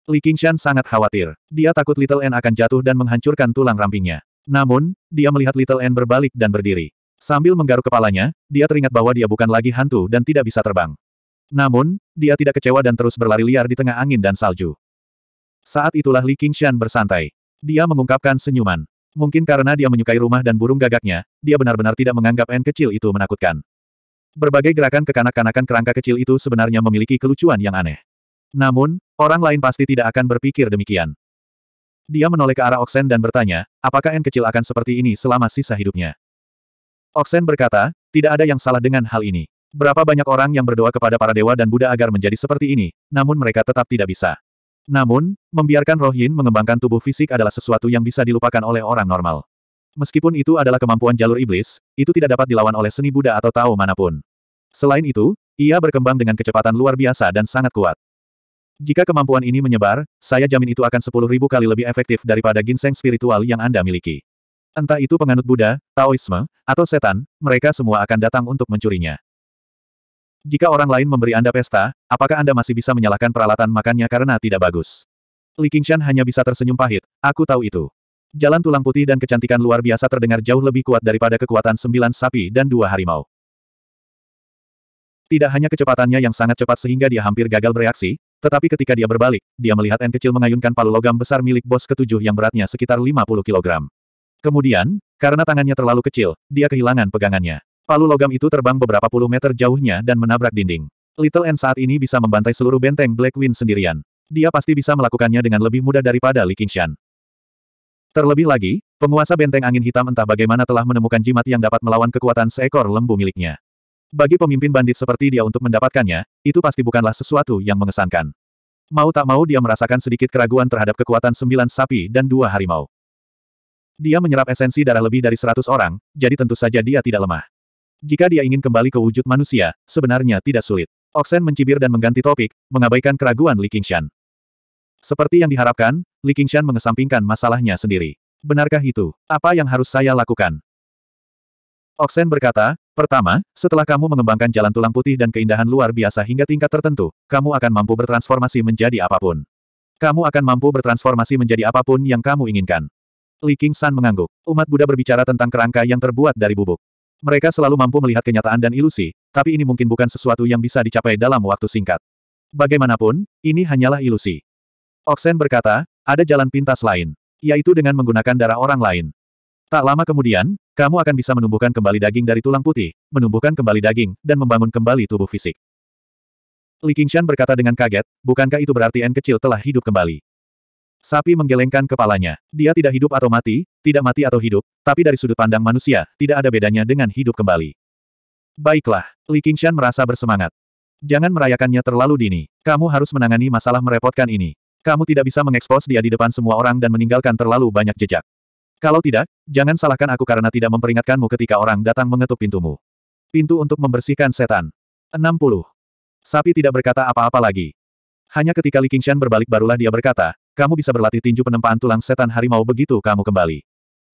Speaker 1: Li Qingshan sangat khawatir. Dia takut Little N akan jatuh dan menghancurkan tulang rampingnya. Namun, dia melihat Little N berbalik dan berdiri. Sambil menggaruk kepalanya, dia teringat bahwa dia bukan lagi hantu dan tidak bisa terbang. Namun, dia tidak kecewa dan terus berlari liar di tengah angin dan salju. Saat itulah Li Qingshan bersantai. Dia mengungkapkan senyuman. Mungkin karena dia menyukai rumah dan burung gagaknya, dia benar-benar tidak menganggap N kecil itu menakutkan. Berbagai gerakan kekanak-kanakan kerangka kecil itu sebenarnya memiliki kelucuan yang aneh. Namun, orang lain pasti tidak akan berpikir demikian. Dia menoleh ke arah Oksen dan bertanya, apakah N kecil akan seperti ini selama sisa hidupnya? Oksen berkata, tidak ada yang salah dengan hal ini. Berapa banyak orang yang berdoa kepada para dewa dan Buddha agar menjadi seperti ini, namun mereka tetap tidak bisa. Namun, membiarkan roh yin mengembangkan tubuh fisik adalah sesuatu yang bisa dilupakan oleh orang normal. Meskipun itu adalah kemampuan jalur iblis, itu tidak dapat dilawan oleh seni Buddha atau Tao manapun. Selain itu, ia berkembang dengan kecepatan luar biasa dan sangat kuat. Jika kemampuan ini menyebar, saya jamin itu akan 10.000 kali lebih efektif daripada ginseng spiritual yang Anda miliki. Entah itu penganut Buddha, Taoisme, atau setan, mereka semua akan datang untuk mencurinya. Jika orang lain memberi Anda pesta, apakah Anda masih bisa menyalahkan peralatan makannya karena tidak bagus? Li Qingshan hanya bisa tersenyum pahit, aku tahu itu. Jalan tulang putih dan kecantikan luar biasa terdengar jauh lebih kuat daripada kekuatan sembilan sapi dan dua harimau. Tidak hanya kecepatannya yang sangat cepat sehingga dia hampir gagal bereaksi, tetapi ketika dia berbalik, dia melihat N kecil mengayunkan palu logam besar milik bos ketujuh yang beratnya sekitar 50 kilogram. Kemudian, karena tangannya terlalu kecil, dia kehilangan pegangannya. Palu logam itu terbang beberapa puluh meter jauhnya dan menabrak dinding. Little N saat ini bisa membantai seluruh benteng Black Wind sendirian. Dia pasti bisa melakukannya dengan lebih mudah daripada Li Qingshan. Terlebih lagi, penguasa benteng angin hitam entah bagaimana telah menemukan jimat yang dapat melawan kekuatan seekor lembu miliknya. Bagi pemimpin bandit seperti dia untuk mendapatkannya, itu pasti bukanlah sesuatu yang mengesankan. Mau tak mau dia merasakan sedikit keraguan terhadap kekuatan sembilan sapi dan dua harimau. Dia menyerap esensi darah lebih dari seratus orang, jadi tentu saja dia tidak lemah. Jika dia ingin kembali ke wujud manusia, sebenarnya tidak sulit. Oksen mencibir dan mengganti topik, mengabaikan keraguan Li Qingshan. Seperti yang diharapkan, Li Qingshan mengesampingkan masalahnya sendiri. Benarkah itu? Apa yang harus saya lakukan? Oksen berkata, pertama, setelah kamu mengembangkan jalan tulang putih dan keindahan luar biasa hingga tingkat tertentu, kamu akan mampu bertransformasi menjadi apapun. Kamu akan mampu bertransformasi menjadi apapun yang kamu inginkan. Li Qingshan mengangguk. Umat Buddha berbicara tentang kerangka yang terbuat dari bubuk. Mereka selalu mampu melihat kenyataan dan ilusi, tapi ini mungkin bukan sesuatu yang bisa dicapai dalam waktu singkat. Bagaimanapun, ini hanyalah ilusi. Oksen berkata, ada jalan pintas lain, yaitu dengan menggunakan darah orang lain. Tak lama kemudian, kamu akan bisa menumbuhkan kembali daging dari tulang putih, menumbuhkan kembali daging, dan membangun kembali tubuh fisik. Li Qingshan berkata dengan kaget, bukankah itu berarti N kecil telah hidup kembali? Sapi menggelengkan kepalanya. Dia tidak hidup atau mati, tidak mati atau hidup, tapi dari sudut pandang manusia, tidak ada bedanya dengan hidup kembali. Baiklah, Li Qingshan merasa bersemangat. Jangan merayakannya terlalu dini. Kamu harus menangani masalah merepotkan ini. Kamu tidak bisa mengekspos dia di depan semua orang dan meninggalkan terlalu banyak jejak. Kalau tidak, jangan salahkan aku karena tidak memperingatkanmu ketika orang datang mengetuk pintumu. Pintu untuk membersihkan setan. 60. Sapi tidak berkata apa-apa lagi. Hanya ketika Li Qingshan berbalik barulah dia berkata, kamu bisa berlatih tinju penempaan tulang setan harimau begitu kamu kembali.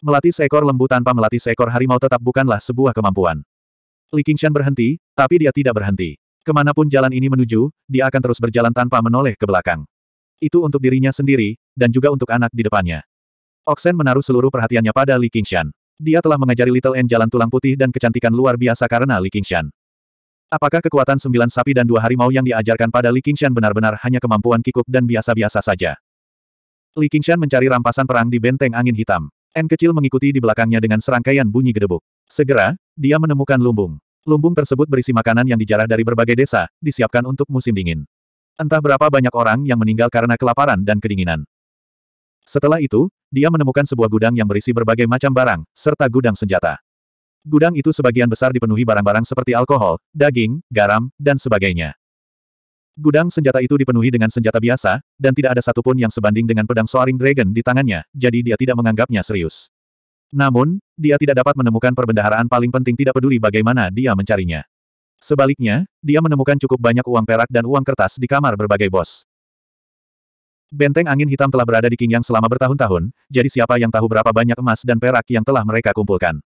Speaker 1: Melatih seekor lembu tanpa melatih seekor harimau tetap bukanlah sebuah kemampuan. Li Qingshan berhenti, tapi dia tidak berhenti. Kemanapun jalan ini menuju, dia akan terus berjalan tanpa menoleh ke belakang. Itu untuk dirinya sendiri, dan juga untuk anak di depannya. Oksen menaruh seluruh perhatiannya pada Li Qingshan. Dia telah mengajari Little N jalan tulang putih dan kecantikan luar biasa karena Li Qingshan. Apakah kekuatan sembilan sapi dan dua harimau yang diajarkan pada Li Qingshan benar-benar hanya kemampuan kikuk dan biasa-biasa saja? Li Qingshan mencari rampasan perang di benteng angin hitam. N kecil mengikuti di belakangnya dengan serangkaian bunyi gedebuk. Segera, dia menemukan lumbung. Lumbung tersebut berisi makanan yang dijarah dari berbagai desa, disiapkan untuk musim dingin. Entah berapa banyak orang yang meninggal karena kelaparan dan kedinginan. Setelah itu, dia menemukan sebuah gudang yang berisi berbagai macam barang, serta gudang senjata. Gudang itu sebagian besar dipenuhi barang-barang seperti alkohol, daging, garam, dan sebagainya. Gudang senjata itu dipenuhi dengan senjata biasa, dan tidak ada satupun yang sebanding dengan pedang Soaring Dragon di tangannya, jadi dia tidak menganggapnya serius. Namun, dia tidak dapat menemukan perbendaharaan paling penting tidak peduli bagaimana dia mencarinya. Sebaliknya, dia menemukan cukup banyak uang perak dan uang kertas di kamar berbagai bos. Benteng angin hitam telah berada di Qingyang selama bertahun-tahun, jadi siapa yang tahu berapa banyak emas dan perak yang telah mereka kumpulkan.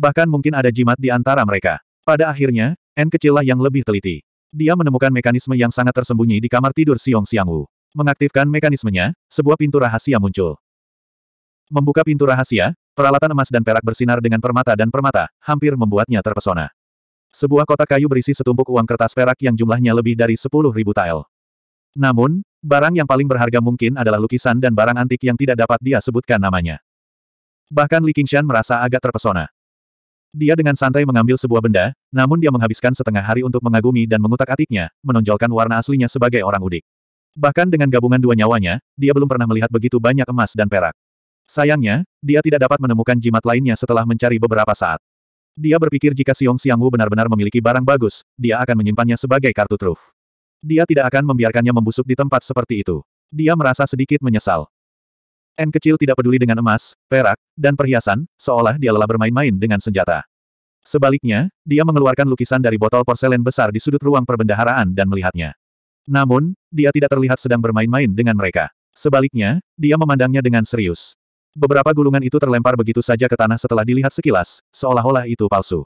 Speaker 1: Bahkan mungkin ada jimat di antara mereka. Pada akhirnya, N kecillah yang lebih teliti. Dia menemukan mekanisme yang sangat tersembunyi di kamar tidur Siong Xiangwu. Mengaktifkan mekanismenya, sebuah pintu rahasia muncul. Membuka pintu rahasia, peralatan emas dan perak bersinar dengan permata dan permata, hampir membuatnya terpesona. Sebuah kotak kayu berisi setumpuk uang kertas perak yang jumlahnya lebih dari 10.000 tael. Namun, barang yang paling berharga mungkin adalah lukisan dan barang antik yang tidak dapat dia sebutkan namanya. Bahkan Li Qingshan merasa agak terpesona. Dia dengan santai mengambil sebuah benda, namun dia menghabiskan setengah hari untuk mengagumi dan mengutak-atiknya, menonjolkan warna aslinya sebagai orang udik. Bahkan dengan gabungan dua nyawanya, dia belum pernah melihat begitu banyak emas dan perak. Sayangnya, dia tidak dapat menemukan jimat lainnya setelah mencari beberapa saat. Dia berpikir jika Siung Wu benar-benar memiliki barang bagus, dia akan menyimpannya sebagai kartu truf. Dia tidak akan membiarkannya membusuk di tempat seperti itu. Dia merasa sedikit menyesal. N kecil tidak peduli dengan emas, perak, dan perhiasan, seolah dia lelah bermain-main dengan senjata. Sebaliknya, dia mengeluarkan lukisan dari botol porselen besar di sudut ruang perbendaharaan dan melihatnya. Namun, dia tidak terlihat sedang bermain-main dengan mereka. Sebaliknya, dia memandangnya dengan serius. Beberapa gulungan itu terlempar begitu saja ke tanah setelah dilihat sekilas, seolah-olah itu palsu.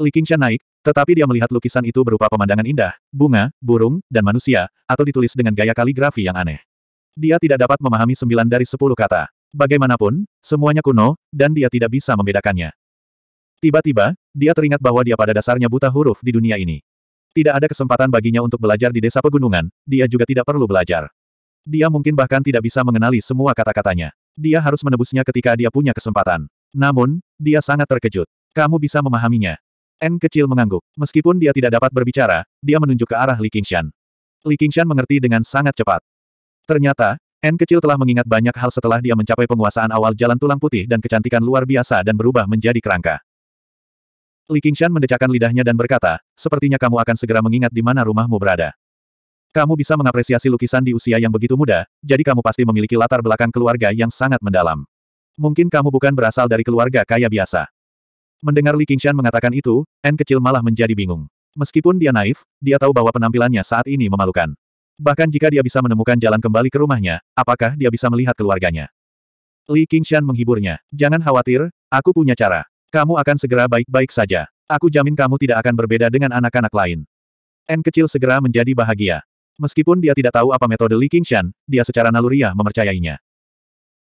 Speaker 1: Li Qingxian naik, tetapi dia melihat lukisan itu berupa pemandangan indah, bunga, burung, dan manusia, atau ditulis dengan gaya kaligrafi yang aneh. Dia tidak dapat memahami sembilan dari sepuluh kata. Bagaimanapun, semuanya kuno, dan dia tidak bisa membedakannya. Tiba-tiba, dia teringat bahwa dia pada dasarnya buta huruf di dunia ini. Tidak ada kesempatan baginya untuk belajar di desa pegunungan, dia juga tidak perlu belajar. Dia mungkin bahkan tidak bisa mengenali semua kata-katanya. Dia harus menebusnya ketika dia punya kesempatan. Namun, dia sangat terkejut. Kamu bisa memahaminya. N kecil mengangguk. Meskipun dia tidak dapat berbicara, dia menunjuk ke arah Li Qingshan. Li Qingshan mengerti dengan sangat cepat. Ternyata, N kecil telah mengingat banyak hal setelah dia mencapai penguasaan awal jalan tulang putih dan kecantikan luar biasa dan berubah menjadi kerangka. Li Qingshan mendecakkan lidahnya dan berkata, sepertinya kamu akan segera mengingat di mana rumahmu berada. Kamu bisa mengapresiasi lukisan di usia yang begitu muda, jadi kamu pasti memiliki latar belakang keluarga yang sangat mendalam. Mungkin kamu bukan berasal dari keluarga kaya biasa. Mendengar Li Qingshan mengatakan itu, N kecil malah menjadi bingung. Meskipun dia naif, dia tahu bahwa penampilannya saat ini memalukan. Bahkan jika dia bisa menemukan jalan kembali ke rumahnya, apakah dia bisa melihat keluarganya? Li Qingshan menghiburnya. Jangan khawatir, aku punya cara. Kamu akan segera baik-baik saja. Aku jamin kamu tidak akan berbeda dengan anak-anak lain. N kecil segera menjadi bahagia. Meskipun dia tidak tahu apa metode Li Qingshan, dia secara naluriah mempercayainya.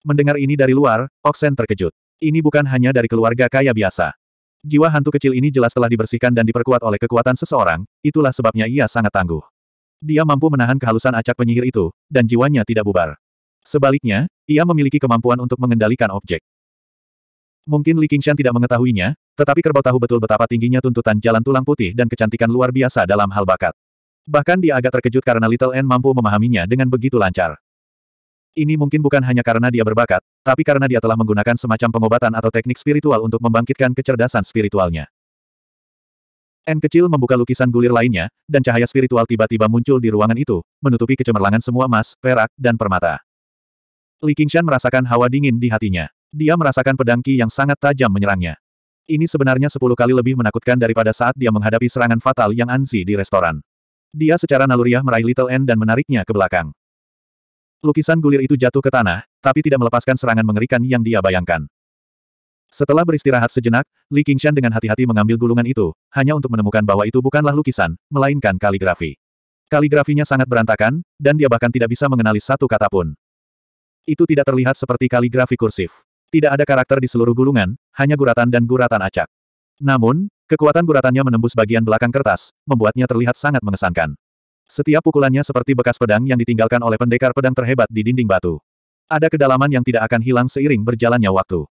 Speaker 1: Mendengar ini dari luar, Oksen terkejut. Ini bukan hanya dari keluarga kaya biasa. Jiwa hantu kecil ini jelas telah dibersihkan dan diperkuat oleh kekuatan seseorang, itulah sebabnya ia sangat tangguh. Dia mampu menahan kehalusan acak penyihir itu, dan jiwanya tidak bubar. Sebaliknya, ia memiliki kemampuan untuk mengendalikan objek. Mungkin Li Qingshan tidak mengetahuinya, tetapi kerbau tahu betul betapa tingginya tuntutan jalan tulang putih dan kecantikan luar biasa dalam hal bakat. Bahkan dia agak terkejut karena Little N mampu memahaminya dengan begitu lancar. Ini mungkin bukan hanya karena dia berbakat, tapi karena dia telah menggunakan semacam pengobatan atau teknik spiritual untuk membangkitkan kecerdasan spiritualnya. N kecil membuka lukisan gulir lainnya, dan cahaya spiritual tiba-tiba muncul di ruangan itu, menutupi kecemerlangan semua emas, perak, dan permata. Li Qingshan merasakan hawa dingin di hatinya. Dia merasakan pedang Qi yang sangat tajam menyerangnya. Ini sebenarnya sepuluh kali lebih menakutkan daripada saat dia menghadapi serangan fatal yang ansi di restoran. Dia secara naluriah meraih Little N dan menariknya ke belakang. Lukisan gulir itu jatuh ke tanah, tapi tidak melepaskan serangan mengerikan yang dia bayangkan. Setelah beristirahat sejenak, Li Qingshan dengan hati-hati mengambil gulungan itu, hanya untuk menemukan bahwa itu bukanlah lukisan, melainkan kaligrafi. Kaligrafinya sangat berantakan, dan dia bahkan tidak bisa mengenali satu kata pun. Itu tidak terlihat seperti kaligrafi kursif. Tidak ada karakter di seluruh gulungan, hanya guratan dan guratan acak. Namun, kekuatan guratannya menembus bagian belakang kertas, membuatnya terlihat sangat mengesankan. Setiap pukulannya seperti bekas pedang yang ditinggalkan oleh pendekar pedang terhebat di dinding batu. Ada kedalaman yang tidak akan hilang seiring berjalannya waktu.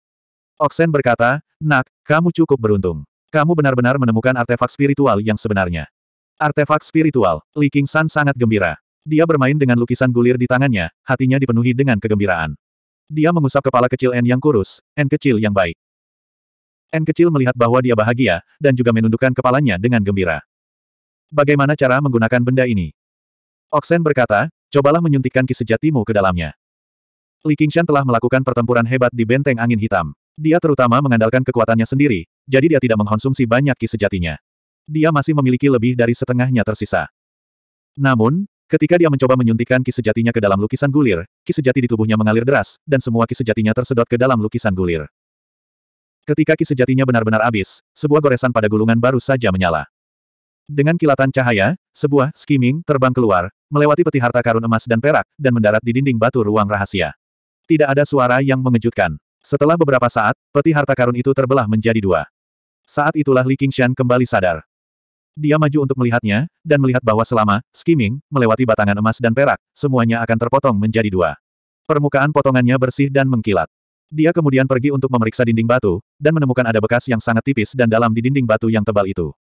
Speaker 1: Oksen berkata, Nak, kamu cukup beruntung. Kamu benar-benar menemukan artefak spiritual yang sebenarnya. Artefak spiritual, Li San sangat gembira. Dia bermain dengan lukisan gulir di tangannya, hatinya dipenuhi dengan kegembiraan. Dia mengusap kepala kecil N yang kurus, N kecil yang baik. N kecil melihat bahwa dia bahagia, dan juga menundukkan kepalanya dengan gembira. Bagaimana cara menggunakan benda ini? Oksen berkata, cobalah menyuntikkan ki sejatimu ke dalamnya. Li Qingshan telah melakukan pertempuran hebat di benteng angin hitam. Dia terutama mengandalkan kekuatannya sendiri, jadi dia tidak mengkonsumsi banyak ki sejatinya. Dia masih memiliki lebih dari setengahnya tersisa. Namun, ketika dia mencoba menyuntikkan ki sejatinya ke dalam lukisan gulir, ki sejati di tubuhnya mengalir deras, dan semua ki sejatinya tersedot ke dalam lukisan gulir. Ketika ki sejatinya benar-benar habis, sebuah goresan pada gulungan baru saja menyala. Dengan kilatan cahaya, sebuah skimming terbang keluar, melewati peti harta karun emas dan perak, dan mendarat di dinding batu ruang rahasia. Tidak ada suara yang mengejutkan. Setelah beberapa saat, peti harta karun itu terbelah menjadi dua. Saat itulah Li Qingshan kembali sadar. Dia maju untuk melihatnya, dan melihat bahwa selama, skimming, melewati batangan emas dan perak, semuanya akan terpotong menjadi dua. Permukaan potongannya bersih dan mengkilat. Dia kemudian pergi untuk memeriksa dinding batu, dan menemukan ada bekas yang sangat tipis dan dalam di dinding batu yang tebal itu.